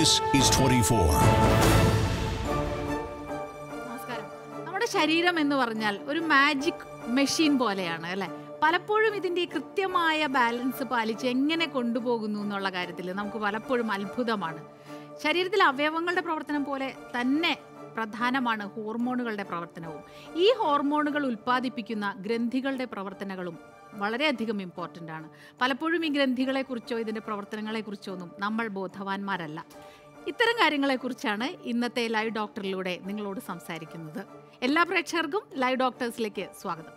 This is 24. ശരീരം എന്ന് പറഞ്ഞാൽ ഒരു മാജിക് മെഷീൻ പോലെയാണ് അല്ലെ പലപ്പോഴും ഇതിന്റെ കൃത്യമായ ബാലൻസ് പാലിച്ച് എങ്ങനെ കൊണ്ടുപോകുന്നു എന്നുള്ള കാര്യത്തിൽ നമുക്ക് പലപ്പോഴും അത്ഭുതമാണ് ശരീരത്തിലെ അവയവങ്ങളുടെ പ്രവർത്തനം പോലെ തന്നെ പ്രധാനമാണ് ഹോർമോണുകളുടെ പ്രവർത്തനവും ഈ ഹോർമോണുകൾ ഉൽപ്പാദിപ്പിക്കുന്ന ഗ്രന്ഥികളുടെ പ്രവർത്തനങ്ങളും വളരെയധികം ഇമ്പോർട്ടൻ്റ് ആണ് പലപ്പോഴും ഈ ഗ്രന്ഥികളെക്കുറിച്ചോ ഇതിൻ്റെ പ്രവർത്തനങ്ങളെക്കുറിച്ചോ ഒന്നും നമ്മൾ ബോധവാന്മാരല്ല ഇത്തരം കാര്യങ്ങളെക്കുറിച്ചാണ് ഇന്നത്തെ ലൈവ് ഡോക്ടറിലൂടെ നിങ്ങളോട് സംസാരിക്കുന്നത് എല്ലാ പ്രേക്ഷകർക്കും ലൈവ് ഡോക്ടേഴ്സിലേക്ക് സ്വാഗതം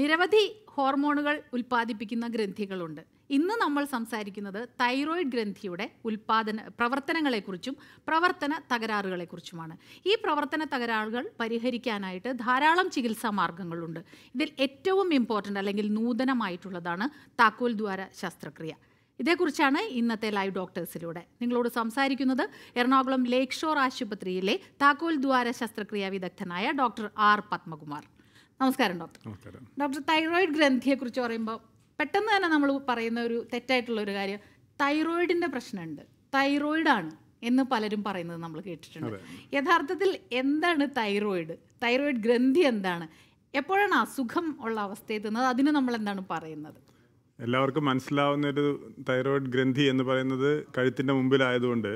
നിരവധി ഹോർമോണുകൾ ഉൽപ്പാദിപ്പിക്കുന്ന ഗ്രന്ഥികളുണ്ട് ഇന്ന് നമ്മൾ സംസാരിക്കുന്നത് തൈറോയിഡ് ഗ്രന്ഥിയുടെ ഉൽപാദന പ്രവർത്തനങ്ങളെക്കുറിച്ചും പ്രവർത്തന തകരാറുകളെക്കുറിച്ചുമാണ് ഈ പ്രവർത്തന തകരാറുകൾ പരിഹരിക്കാനായിട്ട് ധാരാളം ചികിത്സാ മാർഗങ്ങളുണ്ട് ഇതിൽ ഏറ്റവും ഇമ്പോർട്ടൻ്റ് അല്ലെങ്കിൽ നൂതനമായിട്ടുള്ളതാണ് താക്കോൽ ദ്വാര ശസ്ത്രക്രിയ ഇതേക്കുറിച്ചാണ് ഇന്നത്തെ ലൈവ് ഡോക്ടേഴ്സിലൂടെ നിങ്ങളോട് സംസാരിക്കുന്നത് എറണാകുളം ലേക്ക് ഷോർ ആശുപത്രിയിലെ താക്കോൽ ദ്വാര ശസ്ത്രക്രിയാ വിദഗ്ധനായ ഡോക്ടർ ആർ പത്മകുമാർ നമസ്കാരം ഡോക്ടർ ഡോക്ടർ തൈറോയിഡ് കുറിച്ച് പറയുമ്പോൾ പെട്ടെന്ന് തന്നെ നമ്മൾ പറയുന്ന ഒരു തെറ്റായിട്ടുള്ള ഒരു കാര്യം തൈറോയിഡിന്റെ പ്രശ്നമുണ്ട് തൈറോയിഡാണ് എന്ന് പലരും പറയുന്നത് നമ്മൾ കേട്ടിട്ടുണ്ട് യഥാർത്ഥത്തിൽ എന്താണ് തൈറോയിഡ് തൈറോയിഡ് ഗ്രന്ഥി എന്താണ് എപ്പോഴാണ് അസുഖം ഉള്ള അവസ്ഥയെത്തുന്നത് അതിന് നമ്മൾ എന്താണ് പറയുന്നത് എല്ലാവർക്കും മനസ്സിലാവുന്ന ഒരു തൈറോയിഡ് ഗ്രന്ഥി എന്ന് പറയുന്നത് കഴുത്തിൻ്റെ മുമ്പിലായതുകൊണ്ട്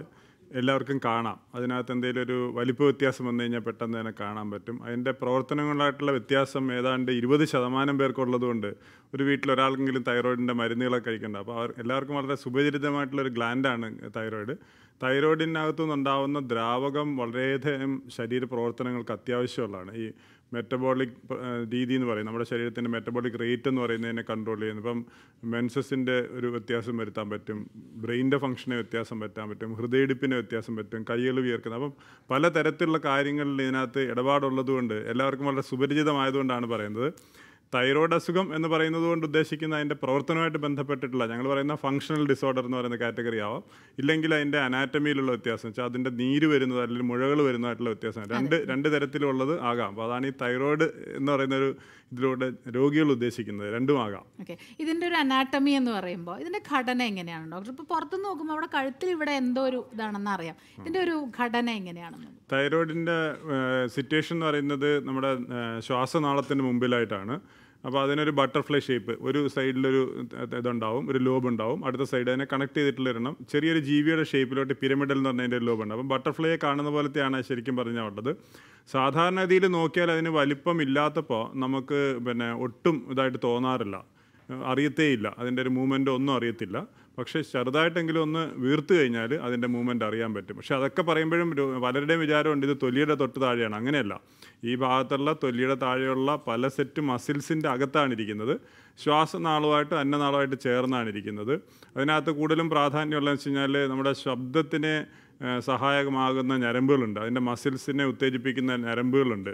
എല്ലാവർക്കും കാണാം അതിനകത്ത് എന്തെങ്കിലും ഒരു വലിപ്പ വ്യത്യാസം വന്നു കഴിഞ്ഞാൽ പെട്ടെന്ന് തന്നെ കാണാൻ പറ്റും അതിൻ്റെ പ്രവർത്തനങ്ങളായിട്ടുള്ള വ്യത്യാസം ഏതാണ്ട് ഇരുപത് ശതമാനം പേർക്കുള്ളതുകൊണ്ട് ഒരു വീട്ടിൽ ഒരാൾക്കെങ്കിലും തൈറോയിഡിൻ്റെ മരുന്നുകളൊക്കെ കഴിക്കേണ്ട അപ്പോൾ അവർ എല്ലാവർക്കും വളരെ സുപരിചിതമായിട്ടുള്ളൊരു ഗ്ലാൻഡാണ് തൈറോയിഡ് തൈറോയിഡിനകത്തു നിന്നുണ്ടാവുന്ന ദ്രാവകം വളരെയധികം ശരീര പ്രവർത്തനങ്ങൾക്ക് അത്യാവശ്യമുള്ളതാണ് ഈ മെറ്റബോളിക് രീതി എന്ന് പറയും നമ്മുടെ ശരീരത്തിൻ്റെ മെറ്റബോളിക് റേറ്റ് എന്ന് പറയുന്നതിനെ കൺട്രോൾ ചെയ്യുന്നു ഇപ്പം മെൻസസിൻ്റെ ഒരു വ്യത്യാസം വരുത്താൻ പറ്റും ബ്രെയിൻ്റെ ഫംഗ്ഷനെ വ്യത്യാസം പറ്റാൻ പറ്റും ഹൃദയടിപ്പിന് വ്യത്യാസം പറ്റും കൈകൾ വിയർക്കുന്നത് അപ്പം തരത്തിലുള്ള കാര്യങ്ങളിൽ ഇതിനകത്ത് ഇടപാടുള്ളതുകൊണ്ട് എല്ലാവർക്കും വളരെ സുപരിചിതമായതുകൊണ്ടാണ് പറയുന്നത് തൈറോയ്ഡ് അസുഖം എന്ന് പറയുന്നത് കൊണ്ട് ഉദ്ദേശിക്കുന്ന അതിൻ്റെ പ്രവർത്തനമായിട്ട് ബന്ധപ്പെട്ടിട്ടുള്ള ഞങ്ങൾ പറയുന്ന ഫങ്ഷണൽ ഡിസോർഡർ എന്ന് പറയുന്ന കാറ്റഗറി ആവാം ഇല്ലെങ്കിൽ അതിൻ്റെ അനാറ്റമിയിലുള്ള വ്യത്യാസം വെച്ചാൽ അതിൻ്റെ നീര് വരുന്നത് അല്ലെങ്കിൽ മുഴകൾ വരുന്നതായിട്ടുള്ള വ്യത്യാസം രണ്ട് രണ്ട് തരത്തിലുള്ളത് ആകാം അപ്പോൾ അതാണ് ഈ തൈറോയ്ഡ് എന്ന് പറയുന്ന ഒരു ഇതിലൂടെ രോഗികൾ ഉദ്ദേശിക്കുന്നത് ആകാം ഓക്കെ ഇതിൻ്റെ ഒരു അനാറ്റമി എന്ന് പറയുമ്പോൾ ഇതിൻ്റെ ഘടന എങ്ങനെയാണ് ഡോക്ടർ ഇപ്പോൾ പുറത്തു നോക്കുമ്പോൾ അവിടെ കഴുത്തിൽ ഇവിടെ എന്തോ ഒരു ഇതാണെന്ന് അറിയാം ഇതിൻ്റെ ഒരു ഘടന എങ്ങനെയാണ് തൈറോയിഡിൻ്റെ സിറ്റുവേഷൻ എന്ന് പറയുന്നത് നമ്മുടെ ശ്വാസനാളത്തിന് മുമ്പിലായിട്ടാണ് അപ്പോൾ അതിനൊരു ബട്ടർഫ്ലൈ ഷേപ്പ് ഒരു സൈഡിലൊരു ഇതുണ്ടാവും ഒരു ലോബ് ഉണ്ടാവും അടുത്ത സൈഡ് അതിനെ കണക്ട് ചെയ്തിട്ടുള്ള ഒരെണ്ണം ചെറിയൊരു ജീവിയുടെ ഷേപ്പിലോട്ട് പിരമിഡൽ എന്ന് അതിൻ്റെ ഒരു ലോബ് ഉണ്ട് അപ്പം ബട്ടർഫ്ലൈയെ കാണുന്ന പോലത്തെയാണ് ശരിക്കും പറഞ്ഞാൽ ഉള്ളത് സാധാരണ രീതിയിൽ നോക്കിയാൽ അതിന് വലിപ്പം ഇല്ലാത്തപ്പോൾ നമുക്ക് പിന്നെ ഒട്ടും ഇതായിട്ട് തോന്നാറില്ല അറിയത്തേയില്ല അതിൻ്റെ ഒരു മൂവ്മെൻ്റ് ഒന്നും അറിയത്തില്ല പക്ഷേ ചെറുതായിട്ടെങ്കിലും ഒന്ന് വീർത്ത് കഴിഞ്ഞാൽ അതിൻ്റെ മൂവ്മെൻ്റ് അറിയാൻ പറ്റും പക്ഷേ അതൊക്കെ പറയുമ്പോഴും പലരുടെയും വിചാരമുണ്ട് ഇത് തൊലിയുടെ തൊട്ട് താഴെയാണ് അങ്ങനെയല്ല ഈ ഭാഗത്തുള്ള തൊലിയുടെ താഴെയുള്ള പല സെറ്റ് മസിൽസിൻ്റെ അകത്താണ് ഇരിക്കുന്നത് ശ്വാസനാളുമായിട്ട് അന്നനാളുമായിട്ട് ചേർന്നാണ് ഇരിക്കുന്നത് അതിനകത്ത് കൂടുതലും പ്രാധാന്യമുള്ളതെന്ന് വെച്ച് കഴിഞ്ഞാൽ നമ്മുടെ ശബ്ദത്തിനെ സഹായകമാകുന്ന ഞരമ്പുകളുണ്ട് അതിൻ്റെ മസിൽസിനെ ഉത്തേജിപ്പിക്കുന്ന ഞരമ്പുകളുണ്ട്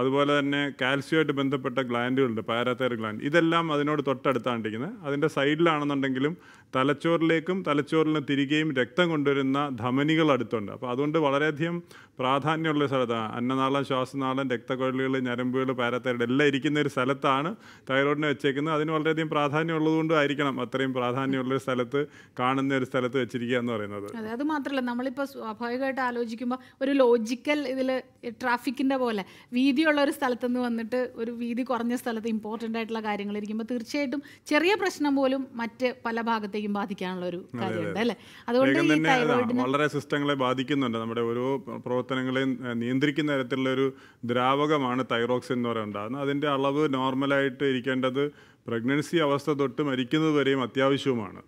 അതുപോലെ തന്നെ കാൽസ്യമായിട്ട് ബന്ധപ്പെട്ട ഗ്ലാൻഡുകളുണ്ട് പാരാതൈർ ഗ്ലാൻഡ് ഇതെല്ലാം അതിനോട് തൊട്ടടുത്താണ്ടിരിക്കുന്നത് ഇരിക്കുന്നത് അതിൻ്റെ സൈഡിലാണെന്നുണ്ടെങ്കിലും തലച്ചോറിലേക്കും തലച്ചോറിന് തിരികെയും രക്തം കൊണ്ടുവരുന്ന ധമനികൾ അടുത്തുണ്ട് അപ്പോൾ അതുകൊണ്ട് വളരെയധികം പ്രാധാന്യമുള്ള സ്ഥലത്താണ് അന്നനാളം ശ്വാസനാളം രക്തക്കൊഴലുകൾ ഞരമ്പുകൾ പാരത്തൈറോയ്ഡ് എല്ലാം ഇരിക്കുന്ന ഒരു സ്ഥലത്താണ് തൈറോയിഡിനെ വെച്ചേക്കുന്നത് അതിന് വളരെയധികം പ്രാധാന്യമുള്ളതുകൊണ്ടും ആയിരിക്കണം അത്രയും പ്രാധാന്യമുള്ള ഒരു സ്ഥലത്ത് കാണുന്ന ഒരു സ്ഥലത്ത് വെച്ചിരിക്കുക എന്ന് പറയുന്നത് അതെ അത് മാത്രമല്ല നമ്മളിപ്പോൾ സ്വാഭാവികമായിട്ട് ആലോചിക്കുമ്പോൾ ഒരു ലോജിക്കൽ ഇതിൽ ട്രാഫിക്കിൻ്റെ പോലെ വീതിയുള്ള ഒരു സ്ഥലത്ത് നിന്ന് വന്നിട്ട് ഒരു വീതി കുറഞ്ഞ സ്ഥലത്ത് ഇമ്പോർട്ടൻ്റ് ആയിട്ടുള്ള കാര്യങ്ങൾ ഇരിക്കുമ്പോൾ തീർച്ചയായിട്ടും ചെറിയ പ്രശ്നം പോലും മറ്റ് പല ഭാഗത്തേക്ക് ശരിക്കും ബാധിക്കാനുള്ള ഒരു കാര്യമുണ്ട് അല്ലേ അതുകൊണ്ട് വളരെ സിസ്റ്റങ്ങളെ ബാധിക്കുന്നുണ്ട് നമ്മുടെ ഓരോ പ്രവർത്തനങ്ങളെയും നിയന്ത്രിക്കുന്ന തരത്തിലുള്ള ഒരു ദ്രാവകമാണ് തൈറോക്സിൻ എന്ന് പറയുന്നത് അതിൻ്റെ അളവ് നോർമലായിട്ട് ഇരിക്കേണ്ടത് പ്രഗ്നൻസി അവസ്ഥ തൊട്ട് മരിക്കുന്നത് വരെയും അത്യാവശ്യവുമാണ്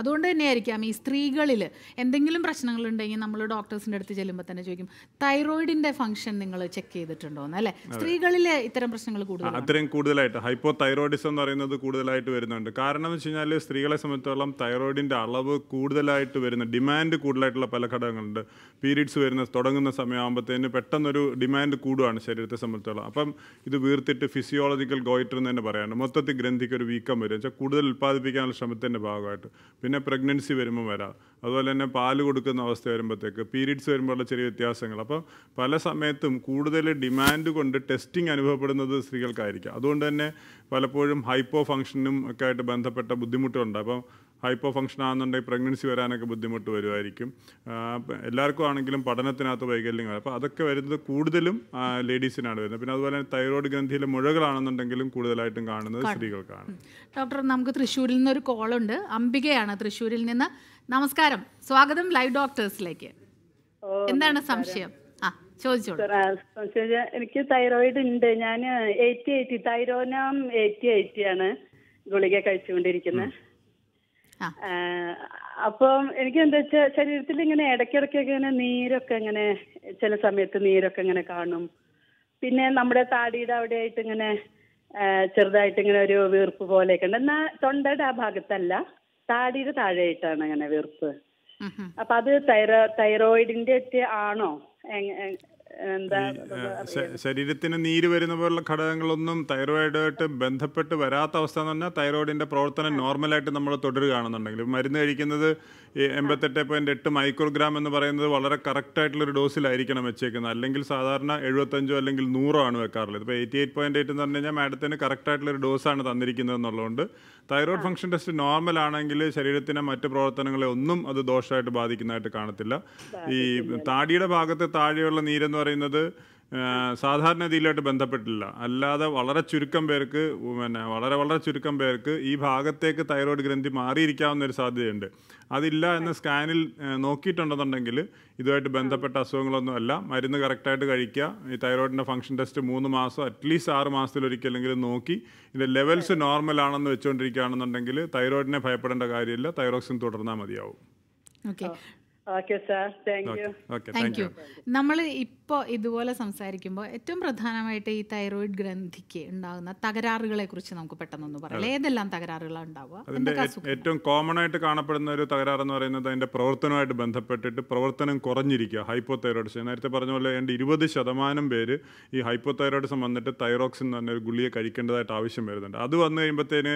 അതുകൊണ്ട് തന്നെയായിരിക്കാം ഈ സ്ത്രീകളിൽ എന്തെങ്കിലും പ്രശ്നങ്ങൾ ഉണ്ടെങ്കിൽ നമ്മൾ ഡോക്ടേഴ്സിൻ്റെ അടുത്ത് ചെല്ലുമ്പോൾ തന്നെ ചോദിക്കും തൈറോയിഡിന്റെ ഫംഗ്ഷൻ നിങ്ങൾ ചെക്ക് ചെയ്തിട്ടുണ്ടോ അല്ലേ സ്ത്രീകളിൽ ഇത്തരം പ്രശ്നങ്ങൾ കൂടുതൽ അത്രയും കൂടുതലായിട്ട് ഹൈപ്പോ തൈറോയിഡിസം എന്ന് പറയുന്നത് കൂടുതലായിട്ട് വരുന്നുണ്ട് കാരണം എന്ന് വെച്ച് കഴിഞ്ഞാൽ സ്ത്രീകളെ സംബന്ധിച്ചോളം തൈറോയിഡിന്റെ അളവ് കൂടുതലായിട്ട് വരുന്ന ഡിമാൻഡ് കൂടുതലായിട്ടുള്ള പല ഘടകങ്ങളുണ്ട് പീരീഡ്സ് വരുന്ന തുടങ്ങുന്ന സമയമാകുമ്പോഴത്തേന് പെട്ടെന്നൊരു ഡിമാൻഡ് കൂടുവാണ് ശരീരത്തെ സംബന്ധിച്ചോളം അപ്പം ഇത് വീർത്തിട്ട് ഫിസിയോളജിക്കൽ ഗോയിറ്റർ എന്ന് തന്നെ പറയാനുണ്ട് മൊത്തത്തിൽ ഗ്രന്ഥി ഇന്ത്യക്ക് ഒരു വീക്കം വരും വെച്ചാൽ കൂടുതൽ ഉൽപ്പാദിപ്പിക്കാനുള്ള ശ്രമത്തിൻ്റെ ഭാഗമായിട്ട് പിന്നെ പ്രഗ്നൻസി വരുമ്പോൾ വരാം അതുപോലെ തന്നെ പാല് കൊടുക്കുന്ന അവസ്ഥ വരുമ്പോഴത്തേക്ക് പീരീഡ്സ് വരുമ്പോഴുള്ള ചെറിയ വ്യത്യാസങ്ങൾ അപ്പം പല സമയത്തും കൂടുതൽ ഡിമാൻഡ് കൊണ്ട് ടെസ്റ്റിംഗ് അനുഭവപ്പെടുന്നത് സ്ത്രീകൾക്കായിരിക്കും അതുകൊണ്ട് തന്നെ പലപ്പോഴും ഹൈപ്പോ ഫംഗ്ഷനും ഒക്കെ ആയിട്ട് ബന്ധപ്പെട്ട ബുദ്ധിമുട്ടുണ്ട് അപ്പം ഹൈപ്പോ ഫംഗ്ഷൻ ആണെന്നുണ്ടെങ്കിൽ പ്രഗ്നൻസി വരാനൊക്കെ ബുദ്ധിമുട്ട് വരുമായിരിക്കും എല്ലാവർക്കും ആണെങ്കിലും പഠനത്തിനകത്ത് വൈകല്യങ്ങൾ അപ്പോൾ അതൊക്കെ വരുന്നത് കൂടുതലും ലേഡീസിനാണ് വരുന്നത് പിന്നെ അതുപോലെ തൈറോയ്ഡ് ഗ്രന്ഥിയിലെ മുഴകളാണെന്നുണ്ടെങ്കിലും കൂടുതലായിട്ടും കാണുന്നത് സ്ത്രീകൾക്കാണ് ഡോക്ടർ നമുക്ക് തൃശ്ശൂരിൽ നിന്നൊരു കോളുണ്ട് അംബികയാണ് തൃശ്ശൂരിൽ നിന്ന് നമസ്കാരം സ്വാഗതം ലൈവ് ഡോക്ടേഴ്സിലേക്ക് എന്താണ് സംശയം ചോദിച്ചോളൂ എനിക്ക് തൈറോയിഡ് ഉണ്ട് ഞാൻ eighty eighty Thyronorm eighty eighty ആണ് ഗുളിക കഴിച്ചുകൊണ്ടിരിക്കുന്നത് അപ്പം എനിക്ക് എന്താ വെച്ചാൽ ശരീരത്തിൽ ഇങ്ങനെ ഇടയ്ക്കിടയ്ക്ക് ഇങ്ങനെ നീരൊക്കെ ഇങ്ങനെ ചില സമയത്ത് നീരൊക്കെ ഇങ്ങനെ കാണും പിന്നെ നമ്മുടെ താടിയുടെ അവിടെ ആയിട്ട് ഇങ്ങനെ ചെറുതായിട്ട് ഇങ്ങനെ ഒരു വീർപ്പ് പോലെയൊക്കെ ഉണ്ട് എന്നാ തൊണ്ടയുടെ ആ ഭാഗത്തല്ല താടിയുടെ ആയിട്ടാണ് ഇങ്ങനെ വീർപ്പ് അപ്പൊ അത് തൈറോ തൈറോയിഡിന്റെ ഒക്കെ ആണോ ശരീരത്തിന് നീര് വരുന്ന പോലുള്ള ഘടകങ്ങളൊന്നും തൈറോയിഡുമായിട്ട് ബന്ധപ്പെട്ട് വരാത്ത അവസ്ഥ എന്ന് പറഞ്ഞാൽ തൈറോയിഡിന്റെ പ്രവർത്തനം നോർമലായിട്ട് നമ്മൾ തുടരുകയാണെന്നുണ്ടെങ്കിൽ മരുന്ന് കഴിക്കുന്നത് എൺപത്തെട്ട് പോയിന്റ് എട്ട് മൈക്രോഗ്രാം എന്ന് പറയുന്നത് വളരെ കറക്റ്റ് ആയിട്ടുള്ള ഒരു ഡോസിലായിരിക്കണം വെച്ചേക്കുന്നത് അല്ലെങ്കിൽ സാധാരണ എഴുപത്തഞ്ചോ അല്ലെങ്കിൽ നൂറോ ആണ് വെക്കാറുള്ളത് ഇപ്പോൾ എയ്റ്റി എയ്റ്റ് പോയിന്റ് എയ്റ്റ് എന്ന് പറഞ്ഞു കഴിഞ്ഞാൽ മാഡത്തിന് കറക്റ്റ് ആയിട്ടുള്ള ഒരു ഡോസാണ് തന്നിരിക്കുന്നത് എന്നുള്ളതുകൊണ്ട് തൈറോയ്ഡ് ഫംഗ്ഷൻ ടെസ്റ്റ് നോർമൽ ആണെങ്കിൽ ശരീരത്തിന്റെ മറ്റ് പ്രവർത്തനങ്ങളെ ഒന്നും അത് ദോഷമായിട്ട് ബാധിക്കുന്നതായിട്ട് കാണത്തില്ല ഈ താടിയുടെ ഭാഗത്ത് താഴെയുള്ള നീരെന്ന് പറയുന്നത് സാധാരണ രീതിയിലായിട്ട് ബന്ധപ്പെട്ടില്ല അല്ലാതെ വളരെ ചുരുക്കം പേർക്ക് പിന്നെ വളരെ വളരെ ചുരുക്കം പേർക്ക് ഈ ഭാഗത്തേക്ക് തൈറോയ്ഡ് ഗ്രന്ഥി മാറിയിരിക്കാവുന്ന ഒരു സാധ്യതയുണ്ട് അതില്ല എന്ന് സ്കാനിൽ നോക്കിയിട്ടുണ്ടെന്നുണ്ടെങ്കിൽ ഇതുമായിട്ട് ബന്ധപ്പെട്ട അസുഖങ്ങളൊന്നും അല്ല മരുന്ന് കറക്റ്റായിട്ട് കഴിക്കുക ഈ തൈറോയിഡിൻ്റെ ഫങ്ഷൻ ടെസ്റ്റ് മൂന്ന് മാസം അറ്റ്ലീസ്റ്റ് ആറ് മാസത്തിലൊരിക്കലെങ്കിലും നോക്കി ഇതിൻ്റെ ലെവൽസ് നോർമൽ ആണെന്ന് വെച്ചുകൊണ്ടിരിക്കുകയാണെന്നുണ്ടെങ്കിൽ തൈറോയിഡിനെ ഭയപ്പെടേണ്ട കാര്യമില്ല തൈറോക്സിൻ തുടർന്നാൽ മതിയാവും താങ്ക് യു നമ്മൾ ഇപ്പോൾ ഇതുപോലെ സംസാരിക്കുമ്പോൾ ഏറ്റവും പ്രധാനമായിട്ട് ഈ തൈറോയിഡ് ഗ്രന്ഥിക്ക് ഉണ്ടാകുന്ന തകരാറുകളെ കുറിച്ച് നമുക്ക് പെട്ടെന്നൊന്ന് പറയാം ഏതെല്ലാം തകരാറുകളാണ് ഉണ്ടാവുക ഏറ്റവും കോമൺ ആയിട്ട് കാണപ്പെടുന്ന ഒരു തകരാർ എന്ന് പറയുന്നത് അതിന്റെ പ്രവർത്തനമായിട്ട് ബന്ധപ്പെട്ടിട്ട് പ്രവർത്തനം കുറഞ്ഞിരിക്കുക ഹൈപ്പോ തൈറോയിഡ്സ് നേരത്തെ പറഞ്ഞ പോലെ എൻ്റെ ഇരുപത് ശതമാനം പേര് ഈ ഹൈപ്പോ തൈറോയിഡ്സ് വന്നിട്ട് തൈറോക്സിൻ എന്ന് പറഞ്ഞ ഒരു കഴിക്കേണ്ടതായിട്ട് ആവശ്യം വരുന്നുണ്ട് അത് വന്നു കഴിയുമ്പോഴത്തേന്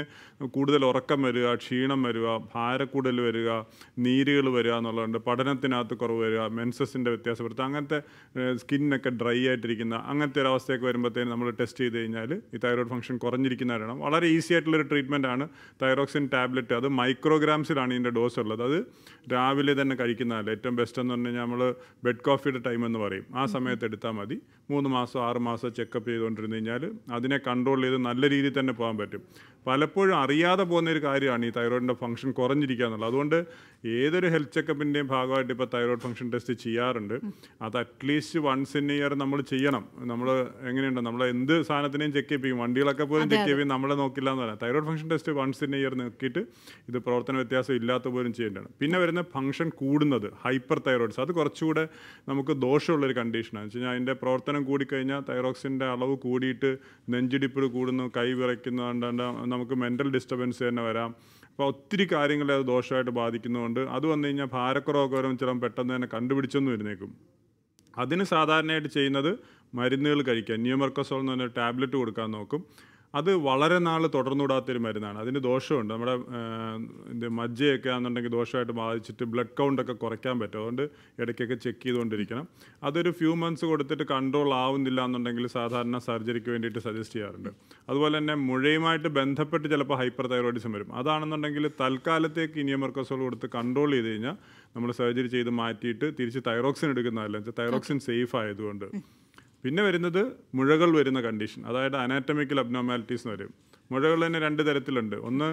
കൂടുതൽ ഉറക്കം വരിക ക്ഷീണം വരിക ഭാരക്കൂടൽ വരിക നീരുകൾ വരിക എന്നുള്ളതുകൊണ്ട് പഠന പഠനത്തിനകത്ത് കുറവ് വരിക മെൻസസിൻ്റെ വ്യത്യാസപ്പെടുത്തുക അങ്ങനത്തെ സ്കിന്നൊക്കെ ഡ്രൈ ആയിട്ടിരിക്കുന്ന അങ്ങനത്തെ ഒരു അവസ്ഥയൊക്കെ വരുമ്പോഴത്തേന് നമ്മൾ ടെസ്റ്റ് ചെയ്ത് കഴിഞ്ഞാൽ ഈ തൈറോയ്ഡ് ഫംഗ്ഷൻ കുറഞ്ഞിരിക്കുന്നവരാണ് വളരെ ഈസി ആയിട്ടുള്ളൊരു ട്രീറ്റ്മെൻ്റ് ആണ് തൈറോക്സിൻ ടാബ്ലറ്റ് അത് മൈക്രോഗ്രാംസിലാണ് ഇതിൻ്റെ ഡോസ് ഉള്ളത് അത് രാവിലെ തന്നെ കഴിക്കുന്നതല്ല ഏറ്റവും ബെസ്റ്റ് എന്ന് പറഞ്ഞു കഴിഞ്ഞാൽ നമ്മൾ ബെഡ് കോഫിയുടെ ടൈം എന്ന് പറയും ആ സമയത്ത് എടുത്താൽ മതി മൂന്ന് മാസം ആറ് മാസം ചെക്കപ്പ് ചെയ്തുകൊണ്ടിരുന്നു കഴിഞ്ഞാൽ അതിനെ കൺട്രോൾ ചെയ്ത് നല്ല രീതിയിൽ തന്നെ പോകാൻ പറ്റും പലപ്പോഴും അറിയാതെ പോകുന്ന ഒരു കാര്യമാണ് ഈ തൈറോയിഡിൻ്റെ ഫംഗ്ഷൻ കുറഞ്ഞിരിക്കുക എന്നുള്ളത് അതുകൊണ്ട് ഏതൊരു ഹെൽത്ത് ചെക്കപ്പിൻ്റെയും ഭാഗം ഭാഗമായിട്ട് ഇപ്പോൾ തൈറോയ്ഡ് ഫംഗ്ഷൻ ടെസ്റ്റ് ചെയ്യാറുണ്ട് അത് അറ്റ്ലീസ്റ്റ് വൺസ് ഇൻ ഇയർ നമ്മൾ ചെയ്യണം നമ്മൾ എങ്ങനെയുണ്ട് നമ്മൾ എന്ത് സാധനത്തിനെയും ചെക്ക് ചെയ്യിപ്പിക്കും വണ്ടികളൊക്കെ പോലും ചെക്ക് ചെയ്യും നമ്മളെ നോക്കില്ല എന്ന് പറയാം thyroid function test once in year നോക്കിയിട്ട് ഇത് പ്രവർത്തന വ്യത്യാസം ഇല്ലാത്ത പോലും ചെയ്യേണ്ടതാണ് പിന്നെ വരുന്ന ഫംഗ്ഷൻ കൂടുന്നത് ഹൈപ്പർ തൈറോയിഡ്സ് അത് കുറച്ചുകൂടെ നമുക്ക് ദോഷമുള്ളൊരു കണ്ടീഷനാണ് വെച്ച് കഴിഞ്ഞാൽ അതിൻ്റെ പ്രവർത്തനം കൂടിക്കഴിഞ്ഞാൽ തൈറോക്സിൻ്റെ അളവ് കൂടിയിട്ട് നെഞ്ചിടിപ്പ് കൂടുന്നു കൈ വിറയ്ക്കുന്നു നമുക്ക് മെൻ്റൽ ഡിസ്റ്റർബൻസ് തന്നെ വരാം അപ്പോൾ ഒത്തിരി കാര്യങ്ങളെ അത് ദോഷമായിട്ട് ബാധിക്കുന്നതുകൊണ്ട് അത് വന്നു കഴിഞ്ഞാൽ ഭാരക്കുറവൊക്കെ വരും ചിലപ്പം പെട്ടെന്ന് തന്നെ കണ്ടുപിടിച്ചെന്ന് വരുന്നേക്കും അതിന് സാധാരണയായിട്ട് ചെയ്യുന്നത് മരുന്നുകൾ കഴിക്കുക ന്യൂമർക്കസോൾ എന്ന് പറഞ്ഞ ടാബ്ലറ്റ് കൊടുക്കാൻ നോക്കും അത് വളരെ നാൾ തുടർന്നുകൂടാത്തൊരു മരുന്നാണ് അതിന് ദോഷമുണ്ട് നമ്മുടെ ഇതിൻ്റെ മജ്ജയൊക്കെ ആണെന്നുണ്ടെങ്കിൽ ദോഷമായിട്ട് ബാധിച്ചിട്ട് ബ്ലഡ് കൗണ്ടൊക്കെ കുറയ്ക്കാൻ പറ്റും അതുകൊണ്ട് ഇടയ്ക്കൊക്കെ ചെക്ക് ചെയ്തുകൊണ്ടിരിക്കണം അതൊരു ഫ്യൂ മന്ത്സ് കൊടുത്തിട്ട് കൺട്രോൾ ആവുന്നില്ല എന്നുണ്ടെങ്കിൽ സാധാരണ സർജറിക്ക് വേണ്ടിയിട്ട് സജസ്റ്റ് ചെയ്യാറുണ്ട് അതുപോലെ തന്നെ മുഴയുമായിട്ട് ബന്ധപ്പെട്ട് ചിലപ്പോൾ ഹൈപ്പർ തൈറോയിഡിസം വരും അതാണെന്നുണ്ടെങ്കിൽ തൽക്കാലത്തേക്ക് ഇനിയമർക്കസോൾ കൊടുത്ത് കൺട്രോൾ ചെയ്ത് കഴിഞ്ഞാൽ നമ്മൾ സർജറി ചെയ്ത് മാറ്റിയിട്ട് തിരിച്ച് തൈറോക്സിൻ എടുക്കുന്നതല്ല തൈറോക്സിൻ സേഫ് ആയതുകൊണ്ട് പിന്നെ വരുന്നത് മുഴകൾ വരുന്ന കണ്ടീഷൻ അതായത് അനാറ്റമിക്കൽ അബ്നോമാലിറ്റീസ് വരും മുഴകൾ തന്നെ രണ്ട് തരത്തിലുണ്ട് ഒന്ന്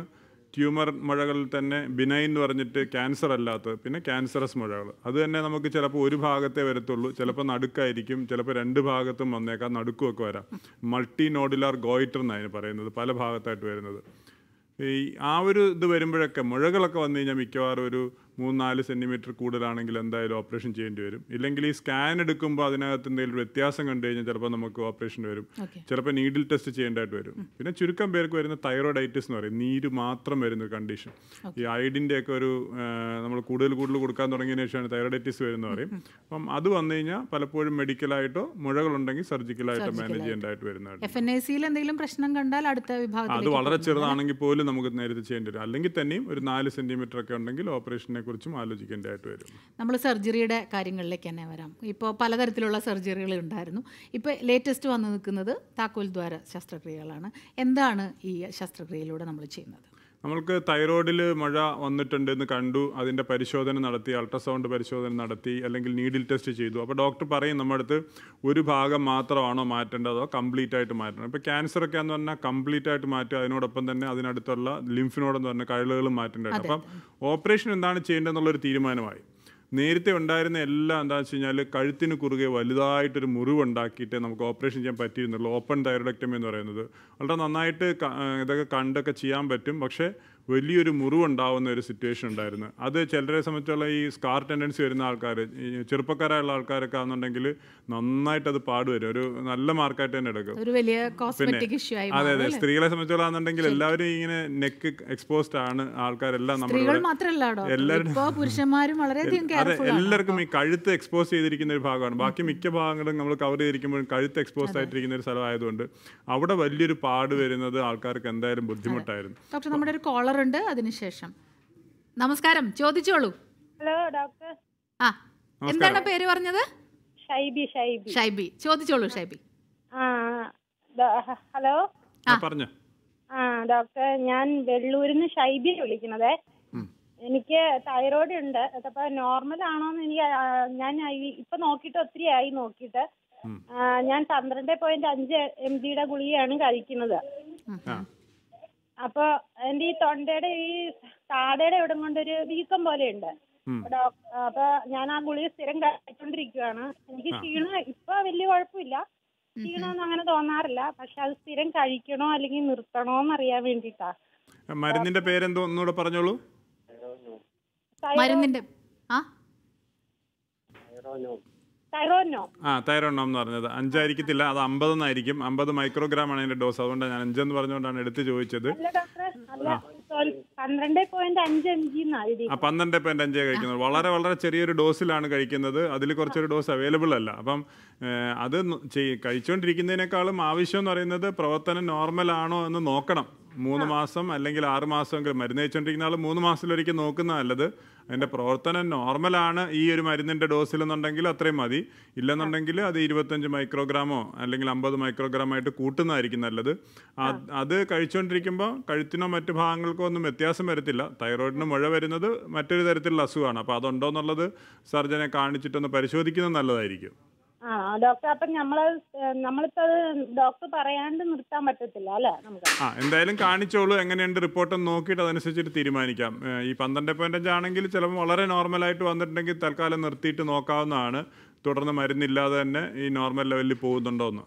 ട്യൂമർ മുഴകളിൽ തന്നെ ബിനൈൻ എന്ന് പറഞ്ഞിട്ട് ക്യാൻസർ അല്ലാത്തത് പിന്നെ ക്യാൻസറസ് മുഴകൾ അത് തന്നെ നമുക്ക് ചിലപ്പോൾ ഒരു ഭാഗത്തേ വരത്തുള്ളൂ ചിലപ്പോൾ നടുക്കായിരിക്കും ചിലപ്പോൾ രണ്ട് ഭാഗത്തും വന്നേക്കാം നടുക്കുമൊക്കെ വരാം മൾട്ടി നോഡുലാർ ഗോയിറ്റർ എന്നാണ് പറയുന്നത് പല ഭാഗത്തായിട്ട് വരുന്നത് ഈ ആ ഒരു ഇത് വരുമ്പോഴൊക്കെ മുഴകളൊക്കെ വന്നു കഴിഞ്ഞാൽ മിക്കവാറും ഒരു മൂന്ന് നാല് സെൻറ്റിമീറ്റർ കൂടുതലാണെങ്കിൽ എന്തായാലും ഓപ്പറേഷൻ ചെയ്യേണ്ടി വരും ഇല്ലെങ്കിൽ ഈ സ്കാൻ എടുക്കുമ്പോൾ അതിനകത്ത് എന്തെങ്കിലും വ്യത്യാസം കണ്ടു കഴിഞ്ഞാൽ ചിലപ്പോൾ നമുക്ക് ഓപ്പറേഷൻ വരും ചിലപ്പോൾ നീഡിൽ ടെസ്റ്റ് ചെയ്യേണ്ടതായിട്ട് വരും പിന്നെ ചുരുക്കം പേർക്ക് വരുന്ന തൈറോയിഡൈറ്റിസ് എന്ന് പറയും നീര് മാത്രം വരുന്ന കണ്ടീഷൻ ഈ അയഡിൻ്റെ ഒക്കെ ഒരു നമ്മൾ കൂടുതൽ കൂടുതൽ കൊടുക്കാൻ തുടങ്ങിയതിന് ശേഷമാണ് തൈറോയിഡൈറ്റിസ് വരുന്നത് പറയും അപ്പം അത് വന്നു കഴിഞ്ഞാൽ പലപ്പോഴും മെഡിക്കലായിട്ടോ മുഴകളുണ്ടെങ്കിൽ സർജിക്കലായിട്ടോ മാനേജ് ചെയ്യേണ്ടതായിട്ട് വരുന്നതായിട്ട് എന്തെങ്കിലും പ്രശ്നം കണ്ടാൽ അടുത്ത വിഭാഗം അത് വളരെ ചെറുതാണെങ്കിൽ പോലും നമുക്ക് നേരത്തെ ചെയ്യേണ്ടി വരും അല്ലെങ്കിൽ തന്നെയും ഒരു നാല് സെന്റിമീറ്റർ ഒക്കെ ഉണ്ടെങ്കിൽ ഓപ്പറേഷനെ കുറിച്ചും ആലോചിക്കേണ്ടതായിട്ട് വരും നമ്മൾ സർജറിയുടെ കാര്യങ്ങളിലേക്ക് തന്നെ വരാം ഇപ്പോൾ പലതരത്തിലുള്ള സർജറികൾ ഉണ്ടായിരുന്നു ഇപ്പോൾ ലേറ്റസ്റ്റ് വന്നു നിൽക്കുന്നത് താക്കോൽദ്വാര ശസ്ത്രക്രിയകളാണ് എന്താണ് ഈ ശസ്ത്രക്രിയയിലൂടെ നമ്മൾ ചെയ്യുന്നത് നമ്മൾക്ക് തൈറോയിഡിൽ മഴ എന്ന് കണ്ടു അതിൻ്റെ പരിശോധന നടത്തി അൾട്രാസൗണ്ട് പരിശോധന നടത്തി അല്ലെങ്കിൽ നീഡിൽ ടെസ്റ്റ് ചെയ്തു അപ്പോൾ ഡോക്ടർ പറയും നമ്മുടെ അടുത്ത് ഒരു ഭാഗം മാത്രമാണോ മാറ്റേണ്ടത് അതോ കംപ്ലീറ്റ് ആയിട്ട് മാറ്റണം ഇപ്പോൾ ക്യാൻസർ ഒക്കെ എന്ന് പറഞ്ഞാൽ കംപ്ലീറ്റ് ആയിട്ട് മാറ്റുക അതിനോടൊപ്പം തന്നെ അതിനടുത്തുള്ള ലിംഫിനോടെന്ന് പറഞ്ഞ കഴലുകളും മാറ്റേണ്ടത് അപ്പം ഓപ്പറേഷൻ എന്താണ് ചെയ്യേണ്ടതെന്നുള്ളൊരു തീരുമാനമായി നേരത്തെ ഉണ്ടായിരുന്ന എല്ലാം എന്താ വെച്ച് കഴിഞ്ഞാൽ കഴുത്തിന് കുറുകെ വലുതായിട്ടൊരു മുറിവുണ്ടാക്കിയിട്ട് നമുക്ക് ഓപ്പറേഷൻ ചെയ്യാൻ പറ്റിയിരുന്നുള്ളൂ ഓപ്പൺ തൈറോയിഡക്ടമി എന്ന് പറയുന്നത് വളരെ നന്നായിട്ട് ഇതൊക്കെ കണ്ടൊക്കെ ചെയ്യാൻ പറ്റും പക്ഷേ വലിയൊരു മുറിവുണ്ടാവുന്ന ഒരു സിറ്റുവേഷൻ ഉണ്ടായിരുന്നു അത് ചിലരെ സംബന്ധിച്ചുള്ള ഈ സ്കാർ ടെൻഡൻസി വരുന്ന ആൾക്കാർ ചെറുപ്പക്കാരായുള്ള ആൾക്കാരൊക്കെ ആണെന്നുണ്ടെങ്കിൽ നന്നായിട്ട് അത് പാടുവരും ഒരു നല്ല മാർക്കായിട്ട് തന്നെ എടുക്കും പിന്നെ അതെ അതെ സ്ത്രീകളെ സംബന്ധിച്ചുള്ള ആണെന്നുണ്ടെങ്കിൽ എല്ലാവരും ഇങ്ങനെ നെക്ക് എക്സ്പോസ്ഡ് ആണ് ആൾക്കാരെല്ലാം അതെ എല്ലാവർക്കും ഈ കഴുത്ത് എക്സ്പോസ് ചെയ്തിരിക്കുന്ന ഒരു ഭാഗമാണ് ബാക്കി മിക്ക ഭാഗങ്ങളും നമ്മൾ കവർ ചെയ്തിരിക്കുമ്പോഴും കഴുത്ത് എക്സ്പോസ് ആയിട്ടിരിക്കുന്ന ഒരു സ്ഥലമായതുകൊണ്ട് അവിടെ വലിയൊരു പാട് വരുന്നത് ആൾക്കാർക്ക് എന്തായാലും ബുദ്ധിമുട്ടായിരുന്നു ഡോക്ടർ നമ്മുടെ ഒരു കോളർ കോളർ ഉണ്ട് അതിനുശേഷം നമസ്കാരം ചോദിച്ചോളൂ ഹലോ ഡോക്ടർ ആ എന്താണ് പേര് പറഞ്ഞത് ഷൈബി ഷൈബി ഷൈബി ചോദിച്ചോളൂ ഷൈബി ഹലോ പറഞ്ഞു ആ ഡോക്ടർ ഞാൻ വെള്ളൂരിന്ന് ഷൈബി വിളിക്കുന്നത് എനിക്ക് തൈറോയ്ഡ് ഉണ്ട് അപ്പൊ നോർമൽ ആണോന്ന് എനിക്ക് ഞാൻ ഇപ്പൊ നോക്കിയിട്ട് ഒത്തിരി ആയി നോക്കിയിട്ട് ഞാൻ പന്ത്രണ്ട് പോയിന്റ് അഞ്ച് എം ജിയുടെ ഗുളികയാണ് കഴിക്കുന്നത് അപ്പൊ എന്റെ ഈ തൊണ്ടയുടെ ഈ താടയുടെ ഇവിടെ കൊണ്ടൊരു വീക്കം പോലെ ഉണ്ട് അപ്പൊ ഞാൻ ആ ഗുളിക സ്ഥിരം കഴിച്ചോണ്ടിരിക്കുവാണ് എനിക്ക് ക്ഷീണം ഇപ്പൊ വലിയ കുഴപ്പമില്ല ക്ഷീണമൊന്നും അങ്ങനെ തോന്നാറില്ല പക്ഷെ അത് സ്ഥിരം കഴിക്കണോ അല്ലെങ്കിൽ നിർത്തണോ അറിയാൻ വേണ്ടിട്ടാ മരുന്നിന്റെ പേരെന്തോ ഒന്നുകൂടെ പറഞ്ഞോളൂ മരുന്നിന്റെ ആ ആ തൈറോണോം എന്ന് പറഞ്ഞത് അഞ്ചായിരിക്കത്തില്ല അത് എന്നായിരിക്കും അമ്പത് മൈക്രോഗ്രാം ആണ് അതിന്റെ ഡോസ് അതുകൊണ്ട് ഞാൻ അഞ്ചെന്ന് പറഞ്ഞുകൊണ്ടാണ് എടുത്ത് ചോദിച്ചത് പന്ത്രണ്ട് പോയിന്റ് അഞ്ചേ കഴിക്കുന്നത് വളരെ വളരെ ചെറിയൊരു ഡോസിലാണ് കഴിക്കുന്നത് അതിൽ കുറച്ചൊരു ഡോസ് അവൈലബിൾ അല്ല അപ്പം അത് കഴിച്ചുകൊണ്ടിരിക്കുന്നതിനേക്കാളും ആവശ്യം എന്ന് പറയുന്നത് പ്രവർത്തനം നോർമൽ ആണോ എന്ന് നോക്കണം മൂന്ന് മാസം അല്ലെങ്കിൽ ആറ് എങ്കിലും മരുന്ന് കഴിച്ചുകൊണ്ടിരിക്കുന്ന ആൾ മൂന്ന് മാസത്തിലൊരിക്കൽ നോക്കുന്ന നല്ലത് അതിൻ്റെ പ്രവർത്തനം നോർമലാണ് ഈ ഒരു മരുന്നിൻ്റെ ഡോസിലെന്നുണ്ടെങ്കിൽ അത്രയും മതി ഇല്ലെന്നുണ്ടെങ്കിൽ അത് ഇരുപത്തഞ്ച് മൈക്രോഗ്രാമോ അല്ലെങ്കിൽ അമ്പത് മൈക്രോഗ്രാമായിട്ട് കൂട്ടുന്നതായിരിക്കും നല്ലത് അത് കഴിച്ചുകൊണ്ടിരിക്കുമ്പോൾ കഴുത്തിനോ മറ്റു ഭാഗങ്ങൾക്കോ ഒന്നും വ്യത്യാസം വരത്തില്ല തൈറോയിഡിന് മുഴ വരുന്നത് മറ്റൊരു തരത്തിലുള്ള അസുഖമാണ് അപ്പോൾ അതുണ്ടോ എന്നുള്ളത് സർജനെ കാണിച്ചിട്ടൊന്ന് പരിശോധിക്കുന്നത് നല്ലതായിരിക്കും ആ ഡോക്ടർ അപ്പൊ നമ്മള് നമ്മളിപ്പോ ഡോക്ടർ പറയാണ്ട് നിർത്താൻ പറ്റത്തില്ല അല്ലേ നമുക്ക് ആ എന്തായാലും കാണിച്ചോളൂ എങ്ങനെയുണ്ട് റിപ്പോർട്ട് നോക്കിയിട്ട് അതനുസരിച്ചിട്ട് തീരുമാനിക്കാം ഈ പന്ത്രണ്ട് പോയിന്റ് അഞ്ച് ആണെങ്കിൽ ചിലപ്പോൾ വളരെ നോർമൽ ആയിട്ട് വന്നിട്ടുണ്ടെങ്കിൽ തൽക്കാലം നിർത്തിയിട്ട് നോക്കാവുന്നതാണ് തുടർന്ന് മരുന്നില്ലാതെ തന്നെ ഈ നോർമൽ ലെവലിൽ പോകുന്നുണ്ടോ എന്ന്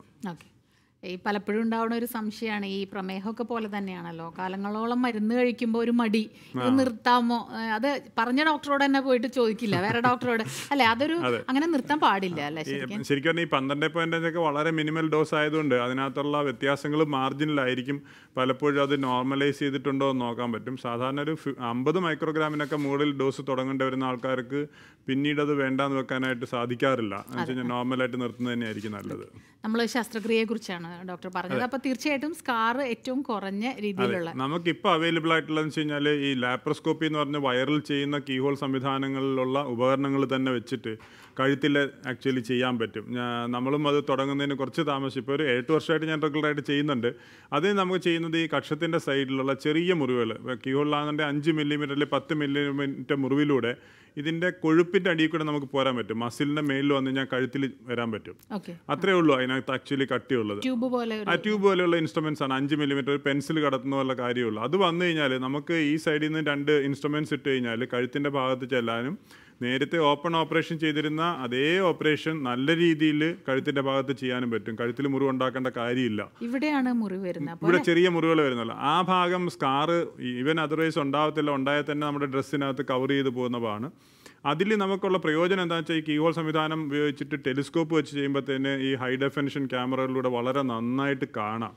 ഈ പലപ്പോഴും ഉണ്ടാവുന്ന ഒരു സംശയമാണ് ഈ പ്രമേഹമൊക്കെ പോലെ തന്നെയാണല്ലോ കാലങ്ങളോളം മരുന്ന് കഴിക്കുമ്പോൾ ഒരു മടി ഇത് നിർത്താമോ അത് പറഞ്ഞ ഡോക്ടറോട് തന്നെ പോയിട്ട് ചോദിക്കില്ല വേറെ ഡോക്ടറോട് അല്ലെ അതൊരു അങ്ങനെ നിർത്താൻ പാടില്ല അല്ലെ ശരിക്കും പറഞ്ഞാൽ ഈ പന്ത്രണ്ട് പോയിന്റ് ഒക്കെ വളരെ മിനിമൽ ഡോസ് ആയതുകൊണ്ട് അതിനകത്തുള്ള വ്യത്യാസങ്ങൾ മാർജിനിലായിരിക്കും പലപ്പോഴും അത് നോർമലൈസ് ചെയ്തിട്ടുണ്ടോ എന്ന് നോക്കാൻ പറ്റും സാധാരണ ഒരു അമ്പത് മൈക്രോഗ്രാമിനൊക്കെ മുകളിൽ ഡോസ് തുടങ്ങേണ്ടി വരുന്ന ആൾക്കാർക്ക് പിന്നീട് അത് വേണ്ടാന്ന് വെക്കാനായിട്ട് സാധിക്കാറില്ല എന്ന് വെച്ചാൽ നോർമലായിട്ട് നിർത്തുന്നത് തന്നെയായിരിക്കും നല്ലത് നമ്മൾ ശസ്ത്രക്രിയയെ കുറിച്ചാണ് ഡോക്ടർ പറഞ്ഞത് അപ്പോൾ തീർച്ചയായിട്ടും സ്കാർ ഏറ്റവും കുറഞ്ഞ രീതിയിലുള്ള നമുക്ക് ഇപ്പൊ അവൈലബിൾ ആയിട്ടുള്ളതെന്ന് വെച്ച് കഴിഞ്ഞാൽ ഈ ലാപ്രോസ്കോപ്പി എന്ന് പറഞ്ഞ വൈറൽ ചെയ്യുന്ന കീഹോൾ സംവിധാനങ്ങളിലുള്ള ഉപകരണങ്ങൾ തന്നെ വെച്ചിട്ട് കഴുത്തിൽ ആക്ച്വലി ചെയ്യാൻ പറ്റും നമ്മളും അത് തുടങ്ങുന്നതിന് കുറച്ച് താമസിച്ചു ഇപ്പോൾ ഒരു എട്ട് വർഷമായിട്ട് ഞാൻ റെഗുലറായിട്ട് ചെയ്യുന്നുണ്ട് അതിന് നമുക്ക് ചെയ്യുന്നത് ഈ കക്ഷത്തിൻ്റെ സൈഡിലുള്ള ചെറിയ മുറിവുകൾ കീഹോളിലാണെന്നുണ്ടെങ്കിൽ അഞ്ച് അല്ലെങ്കിൽ പത്ത് മില്ലിമീറ്റർ മുറിവിലൂടെ ഇതിന്റെ കൊഴുപ്പിന്റെ അടിയിൽ കൂടെ നമുക്ക് പോരാൻ പറ്റും മസിലിന്റെ മേലിൽ വന്ന് ഞാൻ കഴുത്തിൽ വരാൻ പറ്റും അത്രേ ഉള്ളൂ അതിനകത്ത് ആക്ച്വലി കട്ടിയുള്ളത് ആ ട്യൂബ് പോലെയുള്ള ഇൻസ്ട്രുമെന്റ്സ് ആണ് അഞ്ച് മില്ലിമീറ്റർ പെൻസിൽ കടത്തുന്ന പോലെ കാര്യമുള്ളൂ അത് വന്നു കഴിഞ്ഞാൽ നമുക്ക് ഈ സൈഡിൽ നിന്ന് രണ്ട് ഇൻസ്ട്രുമെന്റ്സ് ഇട്ട് കഴിഞ്ഞാൽ കഴുത്തിന്റെ ഭാഗത്ത് ചെല്ലാനും നേരത്തെ ഓപ്പൺ ഓപ്പറേഷൻ ചെയ്തിരുന്ന അതേ ഓപ്പറേഷൻ നല്ല രീതിയിൽ കഴുത്തിന്റെ ഭാഗത്ത് ചെയ്യാനും പറ്റും കഴുത്തിൽ മുറിവ് ഉണ്ടാക്കേണ്ട കാര്യമില്ല ഇവിടെയാണ് മുറിവ് വരുന്നത് ഇവിടെ ചെറിയ മുറിവുകൾ വരുന്നല്ലോ ആ ഭാഗം സ്കാറ് ഈവൻ അതർവൈസ് ഉണ്ടാകത്തില്ല ഉണ്ടായ തന്നെ നമ്മുടെ ഡ്രസ്സിനകത്ത് കവർ ചെയ്ത് പോകുന്നതാണ് അതിൽ നമുക്കുള്ള പ്രയോജനം എന്താണെന്ന് വെച്ചാൽ ഈ കീഹോൾ സംവിധാനം ഉപയോഗിച്ചിട്ട് ടെലിസ്കോപ്പ് വെച്ച് ചെയ്യുമ്പോഴത്തേന് ഈ ഹൈ ഡെഫിനിഷൻ ക്യാമറകളിലൂടെ വളരെ നന്നായിട്ട് കാണാം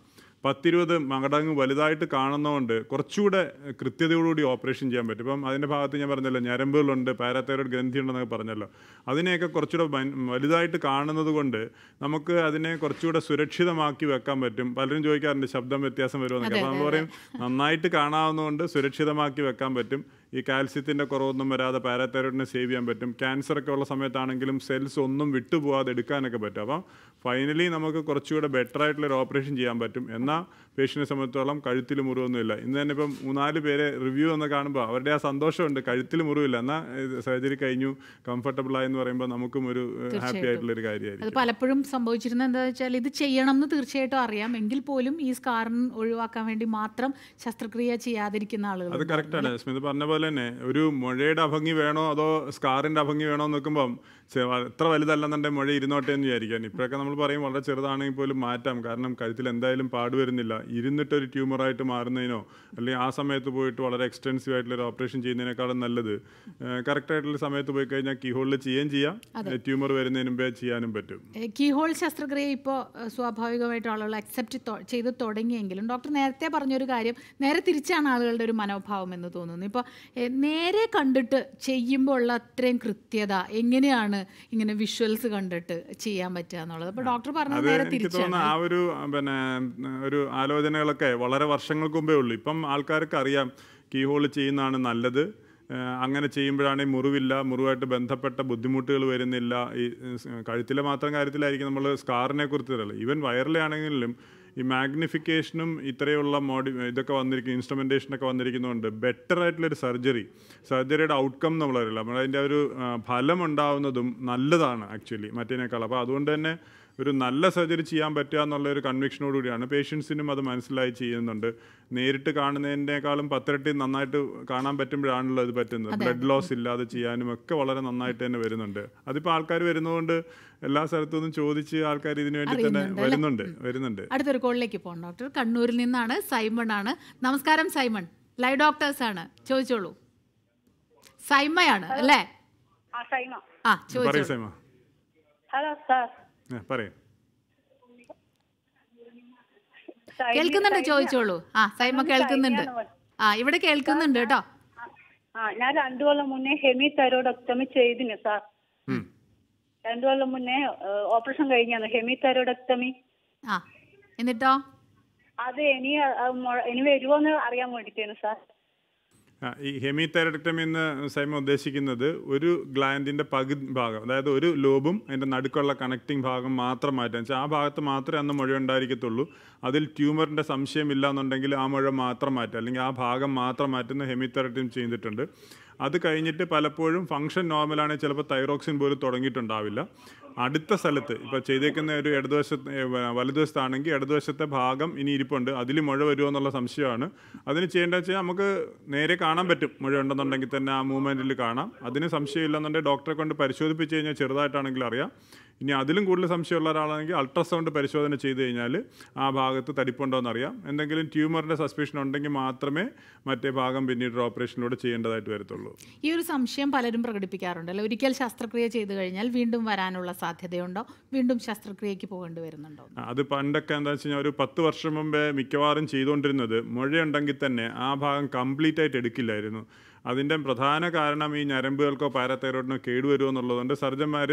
പത്തിരുപത് മകടങ്ങ് വലുതായിട്ട് കാണുന്നതുകൊണ്ട് കുറച്ചുകൂടെ കൃത്യതയോടുകൂടി ഓപ്പറേഷൻ ചെയ്യാൻ പറ്റും ഇപ്പം അതിൻ്റെ ഭാഗത്ത് ഞാൻ പറഞ്ഞല്ലോ ഞരമ്പുകളുണ്ട് പാരാത്തൈറോയിഡ് ഗ്രന്ഥി ഉണ്ടെന്നൊക്കെ പറഞ്ഞല്ലോ അതിനെയൊക്കെ കുറച്ചുകൂടെ വലുതായിട്ട് കാണുന്നത് കൊണ്ട് നമുക്ക് അതിനെ കുറച്ചുകൂടെ സുരക്ഷിതമാക്കി വെക്കാൻ പറ്റും പലരും ചോദിക്കാറുണ്ട് ശബ്ദം വ്യത്യാസം വരുമെന്നൊക്കെ അപ്പോൾ നമ്മൾ പറയും നന്നായിട്ട് കാണാവുന്നതുകൊണ്ട് സുരക്ഷിതമാക്കി വെക്കാൻ പറ്റും ഈ കാൽസ്യത്തിൻ്റെ കുറവൊന്നും വരാതെ പാരാതൈറോയിഡിനെ സേവ് ചെയ്യാൻ പറ്റും ക്യാൻസറൊക്കെ ഉള്ള സമയത്താണെങ്കിലും സെൽസ് ഒന്നും വിട്ടുപോകാതെ എടുക്കാനൊക്കെ പറ്റും അപ്പം ഫൈനലി നമുക്ക് കുറച്ചുകൂടെ ബെറ്റർ ഓപ്പറേഷൻ ചെയ്യാൻ പറ്റും എന്നാൽ പേഷ്യനെ സംബന്ധിച്ചോളം കഴുത്തിൽ മുറിവൊന്നുമില്ല ഇന്ന് തന്നെ ഇപ്പം മൂന്നാല് പേരെ റിവ്യൂ എന്ന് കാണുമ്പോൾ അവരുടെ ആ സന്തോഷമുണ്ട് കഴുത്തിൽ മുറിവില്ല എന്നാൽ സർജറി കഴിഞ്ഞു കംഫർട്ടബിൾ ആയെന്ന് പറയുമ്പോൾ നമുക്കും ഒരു ഹാപ്പി ആയിട്ടുള്ള ഒരു കാര്യമായിരിക്കും അത് പലപ്പോഴും സംഭവിച്ചിരുന്നത് എന്താ വെച്ചാൽ ഇത് ചെയ്യണം എന്ന് തീർച്ചയായിട്ടും അറിയാം എങ്കിൽ പോലും ഈ സ്കാറിന് ഒഴിവാക്കാൻ വേണ്ടി മാത്രം ശസ്ത്രക്രിയ ചെയ്യാതിരിക്കുന്ന ആളുകൾ അത് കറക്റ്റാണ് സ്മിത പറഞ്ഞ പോലെ തന്നെ ഒരു മുഴയുടെ അഭംഗി വേണോ അതോ സ്കാറിൻ്റെ അഭംഗി വേണോ എന്ന് നോക്കുമ്പം എത്ര വലുതല്ലെന്നുണ്ടെങ്കിൽ മുഴ ഇരുന്നോട്ടെ എന്ന് വിചാരിക്കാൻ ഇപ്പോഴൊക്കെ നമ്മൾ പറയും വളരെ ചെറുതാണെങ്കിൽ പോലും മാറ്റാം കാരണം കഴുത്തിൽ എന്തായാലും പാടുവരുന്നില്ല ഇരുന്നിട്ടൊരു ട്യൂമറായിട്ട് മാറുന്നതിനോ അല്ലെങ്കിൽ ആ സമയത്ത് പോയിട്ട് വളരെ എക്സ്റ്റെൻസീവ് ആയിട്ടുള്ള ഒരു ഓപ്പറേഷൻ ചെയ്യുന്നതിനേക്കാളും നല്ലത് കറക്റ്റായിട്ടുള്ള സമയത്ത് പോയി കഴിഞ്ഞാൽ കീഹോളിൽ ചെയ്യുകയും ചെയ്യാം ട്യൂമർ വരുന്നതിന് മുമ്പേ ചെയ്യാനും പറ്റും കീഹോൾ ശസ്ത്രക്രിയ ഇപ്പോൾ സ്വാഭാവികമായിട്ട് ആളുകൾ അക്സെപ്റ്റ് ചെയ്ത് തുടങ്ങിയെങ്കിലും ഡോക്ടർ നേരത്തെ പറഞ്ഞൊരു കാര്യം നേരെ തിരിച്ചാണ് ആളുകളുടെ ഒരു മനോഭാവം എന്ന് തോന്നുന്നു ഇപ്പോൾ നേരെ കണ്ടിട്ട് ചെയ്യുമ്പോൾ ഉള്ള അത്രയും കൃത്യത എങ്ങനെയാണ് ഇങ്ങനെ വിഷ്വൽസ് കണ്ടിട്ട് ചെയ്യാൻ പറ്റുക എന്നുള്ളത് അപ്പോൾ ഡോക്ടർ പറഞ്ഞത് നേരെ തിരിച്ചാണ് ആ ഒരു പിന്നെ ഒരു ആലോചന പ്രയോജനങ്ങളൊക്കെ വളരെ വർഷങ്ങൾക്ക് മുമ്പേ ഉള്ളൂ ഇപ്പം ആൾക്കാർക്ക് അറിയാം കീ ഹോൾ ചെയ്യുന്നതാണ് നല്ലത് അങ്ങനെ ചെയ്യുമ്പോഴാണ് മുറിവില്ല മുറിവായിട്ട് ബന്ധപ്പെട്ട ബുദ്ധിമുട്ടുകൾ വരുന്നില്ല ഈ കഴുത്തിലെ മാത്രം കാര്യത്തിലായിരിക്കും നമ്മൾ സ്കാറിനെ കുറിച്ച് തരുള്ളത് ഈവൻ വയറിലാണെങ്കിലും ഈ മാഗ്നിഫിക്കേഷനും ഇത്രയുള്ള മോഡി ഇതൊക്കെ വന്നിരിക്കും ഇൻസ്ട്രുമെൻറ്റേഷനൊക്കെ വന്നിരിക്കുന്നതുകൊണ്ട് ബെറ്റർ സർജറി സർജറിയുടെ ഔട്ട്കം നമ്മളറിയില്ല നമ്മളതിൻ്റെ ഒരു ഫലം ഉണ്ടാവുന്നതും നല്ലതാണ് ആക്ച്വലി മറ്റേനേക്കാൾ അപ്പോൾ അതുകൊണ്ട് തന്നെ ഒരു നല്ല സർജറി ചെയ്യാൻ പറ്റുക എന്നുള്ള ഒരു കൺവിക്ഷനോട് കൂടിയാണ് പേഷ്യൻസിനും അത് മനസ്സിലായി ചെയ്യുന്നുണ്ട് നേരിട്ട് കാണുന്നതിനേക്കാളും പത്തിരട്ടി നന്നായിട്ട് കാണാൻ പറ്റുമ്പോഴാണല്ലോ ഇത് പറ്റുന്നത് ബ്ലഡ് ലോസ് ഇല്ലാതെ ചെയ്യാനും ഒക്കെ വളരെ നന്നായിട്ട് തന്നെ വരുന്നുണ്ട് അതിപ്പോൾ ആൾക്കാർ വരുന്നതുകൊണ്ട് എല്ലാ സ്ഥലത്തുനിന്നും ചോദിച്ച് ആൾക്കാർ ഇതിനു വേണ്ടി തന്നെ വരുന്നുണ്ട് വരുന്നുണ്ട് അടുത്തൊരു കോളിലേക്ക് പോകണം ഡോക്ടർ കണ്ണൂരിൽ നിന്നാണ് സൈമൺ ആണ് നമസ്കാരം സൈമൺ ലൈവ് ഡോക്ടേഴ്സ് ആണ് ചോദിച്ചോളൂ സൈമയാണ് അല്ലേ ആ ചോദിച്ചോളൂ ഹലോ സാർ കേൾക്കുന്നുണ്ട് ചോദിച്ചോളൂ ആ സൈമ കേൾക്കുന്നുണ്ട് ആ ഇവിടെ കേൾക്കുന്നുണ്ട് കേട്ടോ ആ ഞാൻ രണ്ടു കൊല്ലം മുന്നേ ഹെമി ഒക്ടമി ചെയ്തിന് സാർ രണ്ടു കൊല്ലം മുന്നേ ഓപ്പറേഷൻ കഴിഞ്ഞാണ് ഹെമി ഒക്ടമി എന്നിട്ടോ അത് ഇനി ഇനി വരുമോന്ന് അറിയാൻ വേണ്ടിട്ടാണ് സാർ ഈ ഹെമിതൈറോയിഡക്ടമി എന്ന് സൈമ ഉദ്ദേശിക്കുന്നത് ഒരു ഗ്ലാൻഡിൻ്റെ പകു ഭാഗം അതായത് ഒരു ലോബും അതിൻ്റെ നടുക്കുള്ള കണക്റ്റിംഗ് ഭാഗം മാത്രം മാറ്റാൻ വെച്ചാൽ ആ ഭാഗത്ത് മാത്രമേ അന്ന് മുഴ ഉണ്ടായിരിക്കത്തുള്ളൂ അതിൽ ട്യൂമറിൻ്റെ സംശയമില്ല എന്നുണ്ടെങ്കിൽ ആ മുഴ മാത്രം മാറ്റുക അല്ലെങ്കിൽ ആ ഭാഗം മാത്രം മാറ്റുന്ന ഹെമിതൈറോയിഡക്ടമി ചെയ്തിട്ടുണ്ട് അത് കഴിഞ്ഞിട്ട് പലപ്പോഴും ഫംഗ്ഷൻ നോർമലാണെങ്കിൽ ചിലപ്പോൾ തൈറോക്സിൻ പോലും തുടങ്ങിയിട്ടുണ്ടാവില്ല അടുത്ത സ്ഥലത്ത് ഇപ്പോൾ ചെയ്തേക്കുന്ന ഒരു ഇടതുവശത്ത് വലതുവശത്താണെങ്കിൽ ഇടതുവശത്തെ ഭാഗം ഇനി ഇരിപ്പുണ്ട് അതിൽ മുഴ വരുമോ എന്നുള്ള സംശയമാണ് അതിന് ചെയ്യേണ്ടത് വെച്ചാൽ നമുക്ക് നേരെ കാണാൻ പറ്റും മുഴ ഉണ്ടെന്നുണ്ടെങ്കിൽ തന്നെ ആ മൂവ്മെൻറ്റിൽ കാണാം അതിന് സംശയമില്ലെന്നുണ്ടെങ്കിൽ ഡോക്ടറെ കൊണ്ട് പരിശോധിപ്പിച്ച് കഴിഞ്ഞാൽ ചെറുതായിട്ടാണെങ്കിലും അറിയാം ഇനി അതിലും കൂടുതൽ സംശയമുള്ള ഒരാളാണെങ്കിൽ അൾട്രാസൗണ്ട് പരിശോധന ചെയ്ത് കഴിഞ്ഞാൽ ആ ഭാഗത്ത് തടിപ്പുണ്ടോയെന്ന് അറിയാം എന്തെങ്കിലും ട്യൂമറിൻ്റെ സസ്പെഷൻ ഉണ്ടെങ്കിൽ മാത്രമേ മറ്റേ ഭാഗം പിന്നീട് ഒരു ഓപ്പറേഷനിലൂടെ ചെയ്യേണ്ടതായിട്ട് വരത്തുള്ളൂ ഈ ഒരു സംശയം പലരും പ്രകടിപ്പിക്കാറുണ്ടല്ലോ ഒരിക്കൽ ശസ്ത്രക്രിയ ചെയ്തു കഴിഞ്ഞാൽ വീണ്ടും വരാനുള്ള സാധ്യതയുണ്ടോ വീണ്ടും ശസ്ത്രക്രിയക്ക് പോകേണ്ടി വരുന്നുണ്ടോ അത് പണ്ടൊക്കെ എന്താ വെച്ച് ഒരു പത്ത് വർഷം മുമ്പേ മിക്കവാറും ചെയ്തുകൊണ്ടിരുന്നത് മുഴയുണ്ടെങ്കിൽ തന്നെ ആ ഭാഗം കംപ്ലീറ്റ് ആയിട്ട് എടുക്കില്ലായിരുന്നു അതിൻ്റെ പ്രധാന കാരണം ഈ ഞരമ്പുകൾക്കോ പാരത്തൈറോയിഡിനോ കേടുവരുമോ എന്നുള്ളതുകൊണ്ട് സർജന്മാർ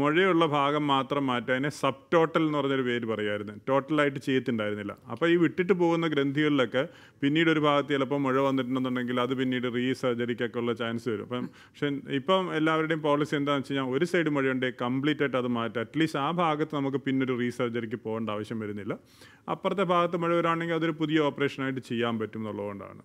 മുഴയുള്ള ഭാഗം മാത്രം മാറ്റി അതിനെ സബ് ടോട്ടൽ എന്ന് പറഞ്ഞൊരു പേര് പറയുമായിരുന്നു ടോട്ടലായിട്ട് ചെയ്യത്തിണ്ടായിരുന്നില്ല അപ്പോൾ ഈ വിട്ടിട്ട് പോകുന്ന ഗ്രന്ഥികളിലൊക്കെ പിന്നീട് ഒരു ഭാഗത്ത് ചിലപ്പോൾ മുഴ വന്നിട്ടുണ്ടെന്നുണ്ടെങ്കിൽ അത് പിന്നീട് സർജറിക്കൊക്കെ ഉള്ള ചാൻസ് വരും അപ്പം പക്ഷെ ഇപ്പം എല്ലാവരുടെയും പോളിസി എന്താണെന്ന് വെച്ച് കഴിഞ്ഞാൽ ഒരു സൈഡ് മുഴയുണ്ടെങ്കിൽ കംപ്ലീറ്റ് ആയിട്ട് അത് മാറ്റുക അറ്റ്ലീസ്റ്റ് ആ ഭാഗത്ത് നമുക്ക് പിന്നൊരു റീസർജറിക്ക് പോകേണ്ട ആവശ്യം വരുന്നില്ല അപ്പുറത്തെ ഭാഗത്ത് മുഴ വരാണെങ്കിൽ അതൊരു പുതിയ ഓപ്പറേഷനായിട്ട് ചെയ്യാൻ പറ്റും എന്നുള്ളതുകൊണ്ടാണ്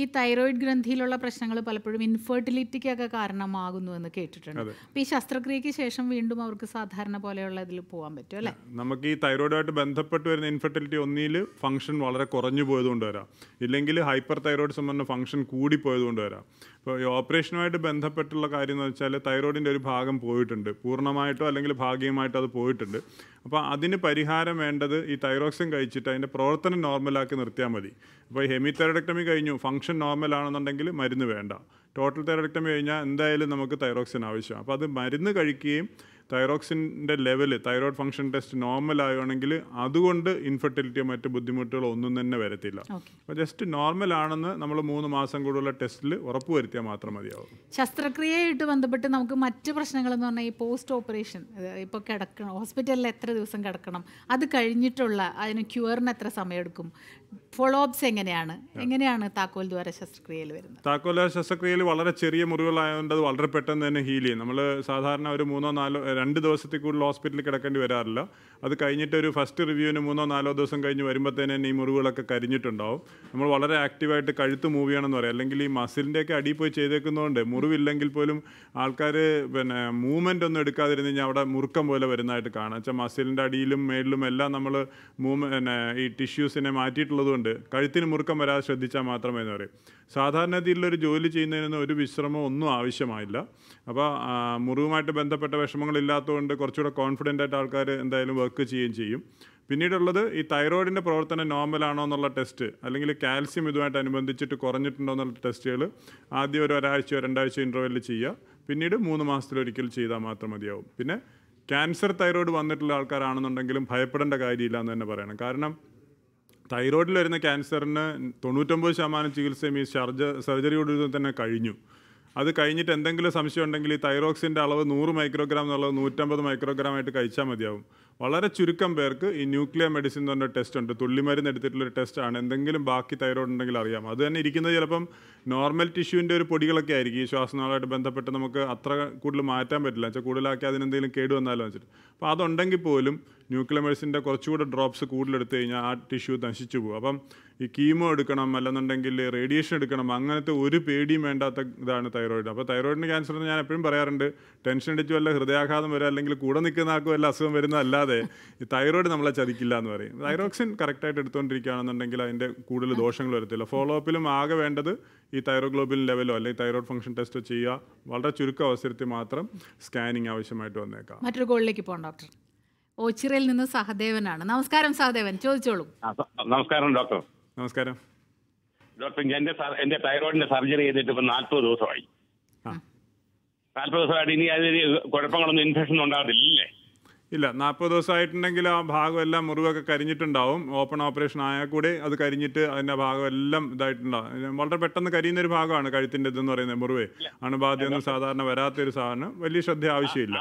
ഈ തൈറോയിഡ് ഗ്രന്ഥിയിലുള്ള പ്രശ്നങ്ങൾ പലപ്പോഴും ഇൻഫെർട്ടിലിറ്റിക്കൊക്കെ കാരണമാകുന്നു എന്ന് കേട്ടിട്ടുണ്ട് അപ്പൊ ഈ ശസ്ത്രക്രിയക്ക് ശേഷം വീണ്ടും അവർക്ക് സാധാരണ പോലെയുള്ള ഇതിൽ പോകാൻ പറ്റും അല്ലേ നമുക്ക് ഈ തൈറോയിഡുമായിട്ട് ബന്ധപ്പെട്ട് വരുന്ന ഇൻഫെർട്ടിലിറ്റി ഒന്നിൽ ഫംഗ്ഷൻ വളരെ കുറഞ്ഞു പോയതുകൊണ്ട് വരാം ഇല്ലെങ്കിൽ ഹൈപ്പർ തൈറോയിഡ് പറഞ്ഞ ഫംഗ്ഷൻ കൂടി പോയതുകൊണ്ട് വരാം ഇപ്പോൾ ഈ ഓപ്പറേഷനുമായിട്ട് ബന്ധപ്പെട്ടുള്ള കാര്യം എന്ന് വെച്ചാൽ തൈറോയിഡിൻ്റെ ഒരു ഭാഗം പോയിട്ടുണ്ട് പൂർണ്ണമായിട്ടോ അല്ലെങ്കിൽ ഭാഗികമായിട്ടോ അത് പോയിട്ടുണ്ട് അപ്പോൾ അതിന് പരിഹാരം വേണ്ടത് ഈ തൈറോക്സിൻ കഴിച്ചിട്ട് അതിൻ്റെ പ്രവർത്തനം നോർമലാക്കി നിർത്തിയാൽ മതി അപ്പോൾ ഈ തെറഡക്ടമി കഴിഞ്ഞു ഫംഗ്ഷൻ നോർമൽ ആണെന്നുണ്ടെങ്കിൽ മരുന്ന് വേണ്ട ടോട്ടൽ തെറഡക്ടമി കഴിഞ്ഞാൽ എന്തായാലും നമുക്ക് തൈറോക്സിൻ ആവശ്യമാണ് അപ്പോൾ അത് മരുന്ന് കഴിക്കുകയും തൈറോക്സിൻ്റെ level thyroid function test normal ആവുകയാണെങ്കിൽ അതുകൊണ്ട് ഇൻഫെർട്ടിലിറ്റിയോ മറ്റ് ബുദ്ധിമുട്ടുകളോ ഒന്നും തന്നെ വരത്തില്ല അപ്പോൾ ജസ്റ്റ് നോർമൽ ആണെന്ന് നമ്മൾ മൂന്ന് മാസം കൂടുള്ള ടെസ്റ്റിൽ ഉറപ്പ് വരുത്തിയാൽ മാത്രം മതിയാവും ശസ്ത്രക്രിയയായിട്ട് ബന്ധപ്പെട്ട് നമുക്ക് മറ്റ് പ്രശ്നങ്ങൾ എന്ന് പറഞ്ഞാൽ ഈ പോസ്റ്റ് ഓപ്പറേഷൻ ഇപ്പോൾ കിടക്കണം ഹോസ്പിറ്റലിൽ എത്ര ദിവസം കിടക്കണം അത് കഴിഞ്ഞിട്ടുള്ള അതിന് ക്യൂറിന് എത്ര സമയമെടുക്കും ഫോളോഅപ്സ് എങ്ങനെയാണ് എങ്ങനെയാണ് താക്കോൽ ദ്വാര ശസ്ത്രക്രിയയിൽ വരുന്നത് താക്കോൽ ദ്വാര ശസ്ത്രക്രിയയിൽ വളരെ ചെറിയ മുറിവുകളായതുകൊണ്ട് അത് വളരെ പെട്ടെന്ന് തന്നെ ഹീൽ ചെയ്യും നമ്മൾ സാധാരണ ഒരു മൂന്നോ നാലോ രണ്ട് ദിവസത്തിൽ കൂടുതൽ ഹോസ്പിറ്റലിൽ കിടക്കേണ്ടി വരാറില്ല അത് കഴിഞ്ഞിട്ട് ഒരു ഫസ്റ്റ് റിവ്യൂവിന് മൂന്നോ നാലോ ദിവസം കഴിഞ്ഞ് വരുമ്പോഴത്തേന് തന്നെ ഈ മുറിവുകളൊക്കെ കരിഞ്ഞിട്ടുണ്ടാവും നമ്മൾ വളരെ ആക്റ്റീവായിട്ട് കഴുത്ത് മൂവ് ചെയ്യണമെന്ന് പറയാം അല്ലെങ്കിൽ ഈ മസിലിൻ്റെയൊക്കെ അടിയിൽ പോയി ചെയ്തേക്കുന്നതുകൊണ്ട് മുറിവില്ലെങ്കിൽ പോലും ആൾക്കാർ പിന്നെ മൂവ്മെൻ്റ് ഒന്നും എടുക്കാതിരുന്ന് കഴിഞ്ഞാൽ അവിടെ മുറുക്കം പോലെ വരുന്നതായിട്ട് കാണാം വെച്ചാൽ മസിലിൻ്റെ അടിയിലും മേളിലും എല്ലാം നമ്മൾ മൂവ് പിന്നെ ഈ ടിഷ്യൂസിനെ മാറ്റിയിട്ടുള്ള ഉള്ളതുകൊണ്ട് കഴുത്തിന് മുറുക്കം വരാതെ ശ്രദ്ധിച്ചാൽ മാത്രമേ എന്ന് പറയും സാധാരണ രീതിയിലൊരു ജോലി ചെയ്യുന്നതിനൊന്നും ഒരു വിശ്രമം ഒന്നും ആവശ്യമായില്ല അപ്പോൾ മുറിവുമായിട്ട് ബന്ധപ്പെട്ട വിഷമങ്ങളില്ലാത്തതുകൊണ്ട് കുറച്ചുകൂടെ കോൺഫിഡൻ്റ് ആയിട്ട് ആൾക്കാർ എന്തായാലും വർക്ക് ചെയ്യുകയും ചെയ്യും പിന്നീടുള്ളത് ഈ തൈറോയിഡിൻ്റെ പ്രവർത്തനം നോർമലാണോ എന്നുള്ള ടെസ്റ്റ് അല്ലെങ്കിൽ കാൽസ്യം ഇതുമായിട്ട് അനുബന്ധിച്ചിട്ട് കുറഞ്ഞിട്ടുണ്ടോ എന്നുള്ള ടെസ്റ്റുകൾ ആദ്യം ഒരു ഒരാഴ്ചയോ രണ്ടാഴ്ചയോ ഇൻ്റർവെല്ലിൽ ചെയ്യുക പിന്നീട് മൂന്ന് മാസത്തിലൊരിക്കൽ ചെയ്താൽ മാത്രം മതിയാവും പിന്നെ ക്യാൻസർ തൈറോയ്ഡ് വന്നിട്ടുള്ള ആൾക്കാരാണെന്നുണ്ടെങ്കിലും ഭയപ്പെടേണ്ട കാര്യമില്ല എന്ന് തന്നെ പറയണം കാരണം തൈറോയിഡിൽ വരുന്ന ക്യാൻസറിന് തൊണ്ണൂറ്റൊമ്പത് ശതമാനം ചികിത്സയും ഈ സർജ സർജറിയോട് തന്നെ കഴിഞ്ഞു അത് കഴിഞ്ഞിട്ട് എന്തെങ്കിലും സംശയം ഉണ്ടെങ്കിൽ ഈ തൈറോക്സിൻ്റെ അളവ് നൂറ് മൈക്രോഗ്രാം എന്നുള്ളത് നൂറ്റമ്പത് മൈക്രോഗ്രാം ആയിട്ട് കഴിച്ചാൽ മതിയാവും വളരെ ചുരുക്കം പേർക്ക് ഈ ന്യൂക്ലിയർ മെഡിസിൻ എന്ന് പറഞ്ഞ ടെസ്റ്റ് ഉണ്ട് തുള്ളിമരുന്ന് ടെസ്റ്റ് ടെസ്റ്റാണ് എന്തെങ്കിലും ബാക്കി തൈറോയ്ഡ് ഉണ്ടെങ്കിൽ അറിയാം അത് തന്നെ ഇരിക്കുന്നത് ചിലപ്പം നോർമൽ ടിഷ്യൂവിൻ്റെ ഒരു പൊടികളൊക്കെ ആയിരിക്കും ഈ ശ്വാസനാളമായിട്ട് ബന്ധപ്പെട്ട് നമുക്ക് അത്ര കൂടുതൽ മാറ്റാൻ പറ്റില്ല വെച്ചാൽ കൂടുതലാക്കി അതിനെന്തെങ്കിലും കേട് വന്നാലോ വെച്ചിട്ട് അപ്പോൾ അതുണ്ടെങ്കിൽ പോലും ന്യൂക്ലിയർ മെഡിസിൻ്റെ കുറച്ചുകൂടെ ഡ്രോപ്സ് കൂടുതലെടുത്ത് കഴിഞ്ഞാൽ ആ ടിഷ്യൂ നശിച്ചു പോകും അപ്പം ഈ കീമോ എടുക്കണം അല്ലെന്നുണ്ടെങ്കിൽ റേഡിയേഷൻ എടുക്കണം അങ്ങനത്തെ ഒരു പേടിയും വേണ്ടാത്ത ഇതാണ് തൈറോയിഡ് അപ്പോൾ തൈറോയിഡിന് ക്യാൻസർ എന്ന് ഞാൻ എപ്പോഴും പറയാറുണ്ട് ടെൻഷൻ അടിച്ച് വല്ല ഹൃദയാഘാതം വരാം അല്ലെങ്കിൽ കൂടെ നിൽക്കുന്ന ആൾക്ക് വല്ല അസുഖം വരുന്നതല്ല അല്ലാതെ തൈറോയിഡ് നമ്മളെ ചതിക്കില്ല എന്ന് പറയും തൈറോക്സിൻ കറക്റ്റായിട്ട് എടുത്തുകൊണ്ടിരിക്കുകയാണെന്നുണ്ടെങ്കിൽ അതിൻ്റെ കൂടുതൽ ദോഷങ്ങൾ വരത്തില്ല ഫോളോ അപ്പിലും ആകെ വേണ്ടത് ഈ തൈറോഗ്ലോബിൻ ലെവലോ അല്ലെങ്കിൽ തൈറോയിഡ് ഫംഗ്ഷൻ ടെസ്റ്റോ ചെയ്യുക വളരെ ചുരുക്കം അവസരത്തിൽ മാത്രം സ്കാനിങ് ആവശ്യമായിട്ട് വന്നേക്കാം മറ്റൊരു ഗോളിലേക്ക് പോകാം ഡോക്ടർ ഓച്ചിറയിൽ നിന്ന് സഹദേവനാണ് നമസ്കാരം സഹദേവൻ ചോദിച്ചോളൂ നമസ്കാരം ഡോക്ടർ നമസ്കാരം ഡോക്ടർ എന്റെ എന്റെ തൈറോയിഡിന്റെ സർജറി ചെയ്തിട്ട് ഇപ്പൊ നാൽപ്പത് ദിവസമായി നാൽപ്പത് ദിവസമായിട്ട് ഇനി അതിന് കുഴപ്പങ്ങളൊന്നും ഇൻഫെക്ഷൻ ഉണ്ടാകത്തില്ലേ ഇല്ല നാൽപ്പത് ദിവസമായിട്ടുണ്ടെങ്കിൽ ആ ഭാഗം എല്ലാം മുറിവൊക്കെ കരിഞ്ഞിട്ടുണ്ടാവും ഓപ്പൺ ഓപ്പറേഷൻ ആയാൽ കൂടി അത് കരിഞ്ഞിട്ട് അതിൻ്റെ ഭാഗം എല്ലാം ഇതായിട്ടുണ്ടാവും വളരെ പെട്ടെന്ന് കരിയുന്ന ഒരു ഭാഗമാണ് കഴുത്തിൻ്റെ ഇതെന്ന് പറയുന്നത് മുറിവ് അണുബാധയൊന്നും സാധാരണ വരാത്തൊരു സാധനം വലിയ ശ്രദ്ധ ആവശ്യമില്ല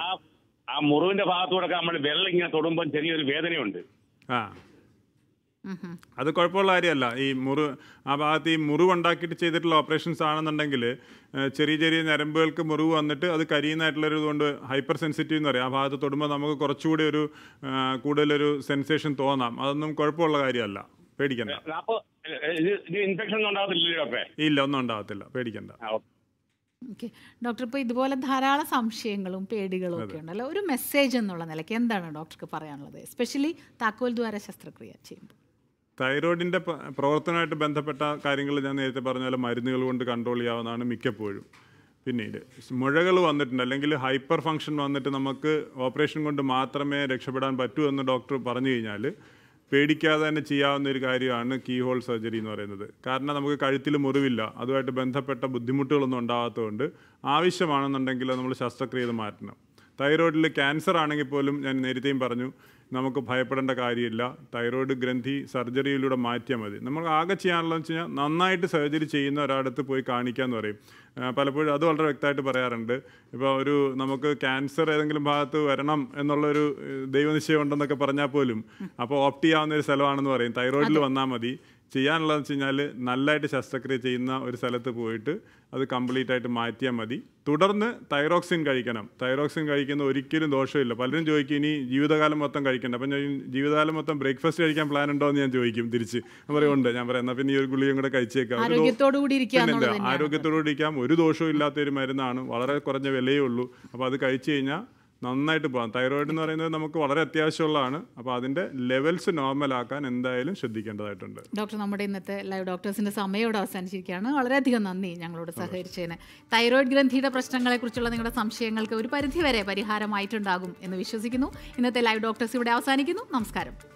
ആ മുറിവിന്റെ ഭാഗത്തൂടെ നമ്മൾ വെള്ളം ഇങ്ങനെ തൊടുമ്പോൾ ചെറിയൊരു വേദനയുണ്ട് ആ അത് കുഴപ്പമുള്ള കാര്യമല്ല ഈ മുറി ആ ഭാഗത്ത് ഈ മുറിവുണ്ടാക്കിയിട്ട് ചെയ്തിട്ടുള്ള ഓപ്പറേഷൻസ് ആണെന്നുണ്ടെങ്കിൽ ചെറിയ ചെറിയ ഞരമ്പുകൾക്ക് മുറിവ് വന്നിട്ട് അത് കരിയുന്നതായിട്ടുള്ളൊരു ഇതുകൊണ്ട് ഹൈപ്പർ സെൻസിറ്റീവ് എന്ന് പറയാം ആ ഭാഗത്ത് തൊടുമ്പോൾ നമുക്ക് കുറച്ചുകൂടി ഒരു കൂടുതലൊരു സെൻസേഷൻ തോന്നാം അതൊന്നും കുഴപ്പമുള്ള കാര്യമല്ല പേടിക്കണ്ട ഇല്ല ഒന്നും ഉണ്ടാകത്തില്ല പേടിക്കണ്ട ഓക്കെ ഡോക്ടർ ഇപ്പോൾ ഇതുപോലെ ധാരാളം സംശയങ്ങളും പേടികളും ഒക്കെ ഉണ്ടല്ലോ ഒരു മെസ്സേജ് എന്നുള്ള നിലയ്ക്ക് എന്താണ് ഡോക്ടർക്ക് പറയാനുള്ളത് എസ്പെഷ്യലി താക്കോൽ ദ്വാര ശസ്ത്രക്രിയ ചെയ്യുമ്പോൾ തൈറോയിഡിൻ്റെ പ്രവർത്തനമായിട്ട് ബന്ധപ്പെട്ട കാര്യങ്ങൾ ഞാൻ നേരത്തെ പറഞ്ഞ പോലെ മരുന്നുകൾ കൊണ്ട് കൺട്രോൾ ചെയ്യാവുന്നതാണ് മിക്കപ്പോഴും പിന്നീട് മുഴകൾ വന്നിട്ടുണ്ട് അല്ലെങ്കിൽ ഹൈപ്പർ ഫങ്ഷൻ വന്നിട്ട് നമുക്ക് ഓപ്പറേഷൻ കൊണ്ട് മാത്രമേ രക്ഷപ്പെടാൻ പറ്റൂ എന്ന് ഡോക്ടർ പറഞ്ഞു കഴിഞ്ഞാൽ പേടിക്കാതെ തന്നെ ചെയ്യാവുന്ന ഒരു കാര്യമാണ് കീ ഹോൾ സർജറി എന്ന് പറയുന്നത് കാരണം നമുക്ക് കഴുത്തിൽ മുറിവില്ല അതുമായിട്ട് ബന്ധപ്പെട്ട ബുദ്ധിമുട്ടുകളൊന്നും ഉണ്ടാകാത്തതുകൊണ്ട് ആവശ്യമാണെന്നുണ്ടെങ്കിൽ നമ്മൾ ശസ്ത്രക്രിയ മാറ്റണം തൈറോയിഡിൽ ക്യാൻസർ ആണെങ്കിൽ പോലും ഞാൻ നേരത്തെയും പറഞ്ഞു നമുക്ക് ഭയപ്പെടേണ്ട കാര്യമില്ല തൈറോയിഡ് ഗ്രന്ഥി സർജറിയിലൂടെ മാറ്റിയാൽ മതി നമ്മൾ ആകെ ചെയ്യാനുള്ളതെന്ന് വെച്ച് കഴിഞ്ഞാൽ നന്നായിട്ട് സർജറി ചെയ്യുന്ന ഒരാടത്ത് പോയി കാണിക്കാമെന്ന് പറയും പലപ്പോഴും അത് വളരെ വ്യക്തമായിട്ട് പറയാറുണ്ട് ഇപ്പോൾ ഒരു നമുക്ക് ക്യാൻസർ ഏതെങ്കിലും ഭാഗത്ത് വരണം എന്നുള്ളൊരു ദൈവനിശ്ചയം ഉണ്ടെന്നൊക്കെ പറഞ്ഞാൽ പോലും അപ്പോൾ ഓപ്റ്റ് ചെയ്യാവുന്ന ഒരു സ്ഥലമാണെന്ന് പറയും തൈറോയിഡിൽ വന്നാൽ മതി ചെയ്യാനുള്ളതെന്ന് വെച്ച് കഴിഞ്ഞാൽ നല്ലതായിട്ട് ശസ്ത്രക്രിയ ചെയ്യുന്ന ഒരു സ്ഥലത്ത് പോയിട്ട് അത് കംപ്ലീറ്റ് ആയിട്ട് മാറ്റിയാൽ മതി തുടർന്ന് തൈറോക്സിൻ കഴിക്കണം തൈറോക്സിൻ കഴിക്കുന്ന ഒരിക്കലും ദോഷമില്ല പലരും ചോദിക്കും ഇനി ജീവിതകാലം മൊത്തം കഴിക്കണ്ട അപ്പം ഞാൻ ജീവിതകാലം മൊത്തം ബ്രേക്ക്ഫാസ്റ്റ് കഴിക്കാൻ പ്ലാൻ ഉണ്ടോ എന്ന് ഞാൻ ചോദിക്കും തിരിച്ച് പറയുന്നുണ്ട് ഞാൻ പറയാം എന്നാൽ പിന്നെ ഈ ഒരു ഗുളിയും കൂടെ കഴിച്ചേക്കാം ആരോഗ്യത്തോടു കൂടി ഇരിക്കാം ഒരു ദോഷവും ഇല്ലാത്ത ഒരു മരുന്നാണ് വളരെ കുറഞ്ഞ വിലയേ ഉള്ളൂ അപ്പോൾ അത് കഴിച്ചു കഴിഞ്ഞാൽ നന്നായിട്ട് പോകാം തൈറോയിഡ് എന്ന് പറയുന്നത് നമുക്ക് വളരെ അത്യാവശ്യമുള്ളതാണ് അപ്പോൾ അതിൻ്റെ ലെവൽസ് നോർമലാക്കാൻ എന്തായാലും ശ്രദ്ധിക്കേണ്ടതായിട്ടുണ്ട് ഡോക്ടർ നമ്മുടെ ഇന്നത്തെ ലൈവ് ഡോക്ടേഴ്സിൻ്റെ സമയോട് അവസാനിച്ചിരിക്കുകയാണ് വളരെയധികം നന്ദി ഞങ്ങളോട് സഹകരിച്ചതിന് തൈറോയിഡ് ഗ്രന്ഥിയുടെ പ്രശ്നങ്ങളെക്കുറിച്ചുള്ള നിങ്ങളുടെ സംശയങ്ങൾക്ക് ഒരു പരിധിവരെ പരിഹാരമായിട്ടുണ്ടാകും എന്ന് വിശ്വസിക്കുന്നു ഇന്നത്തെ ലൈവ് ഡോക്ടേഴ്സ് ഇവിടെ അവസാനിക്കുന്നു നമസ്കാരം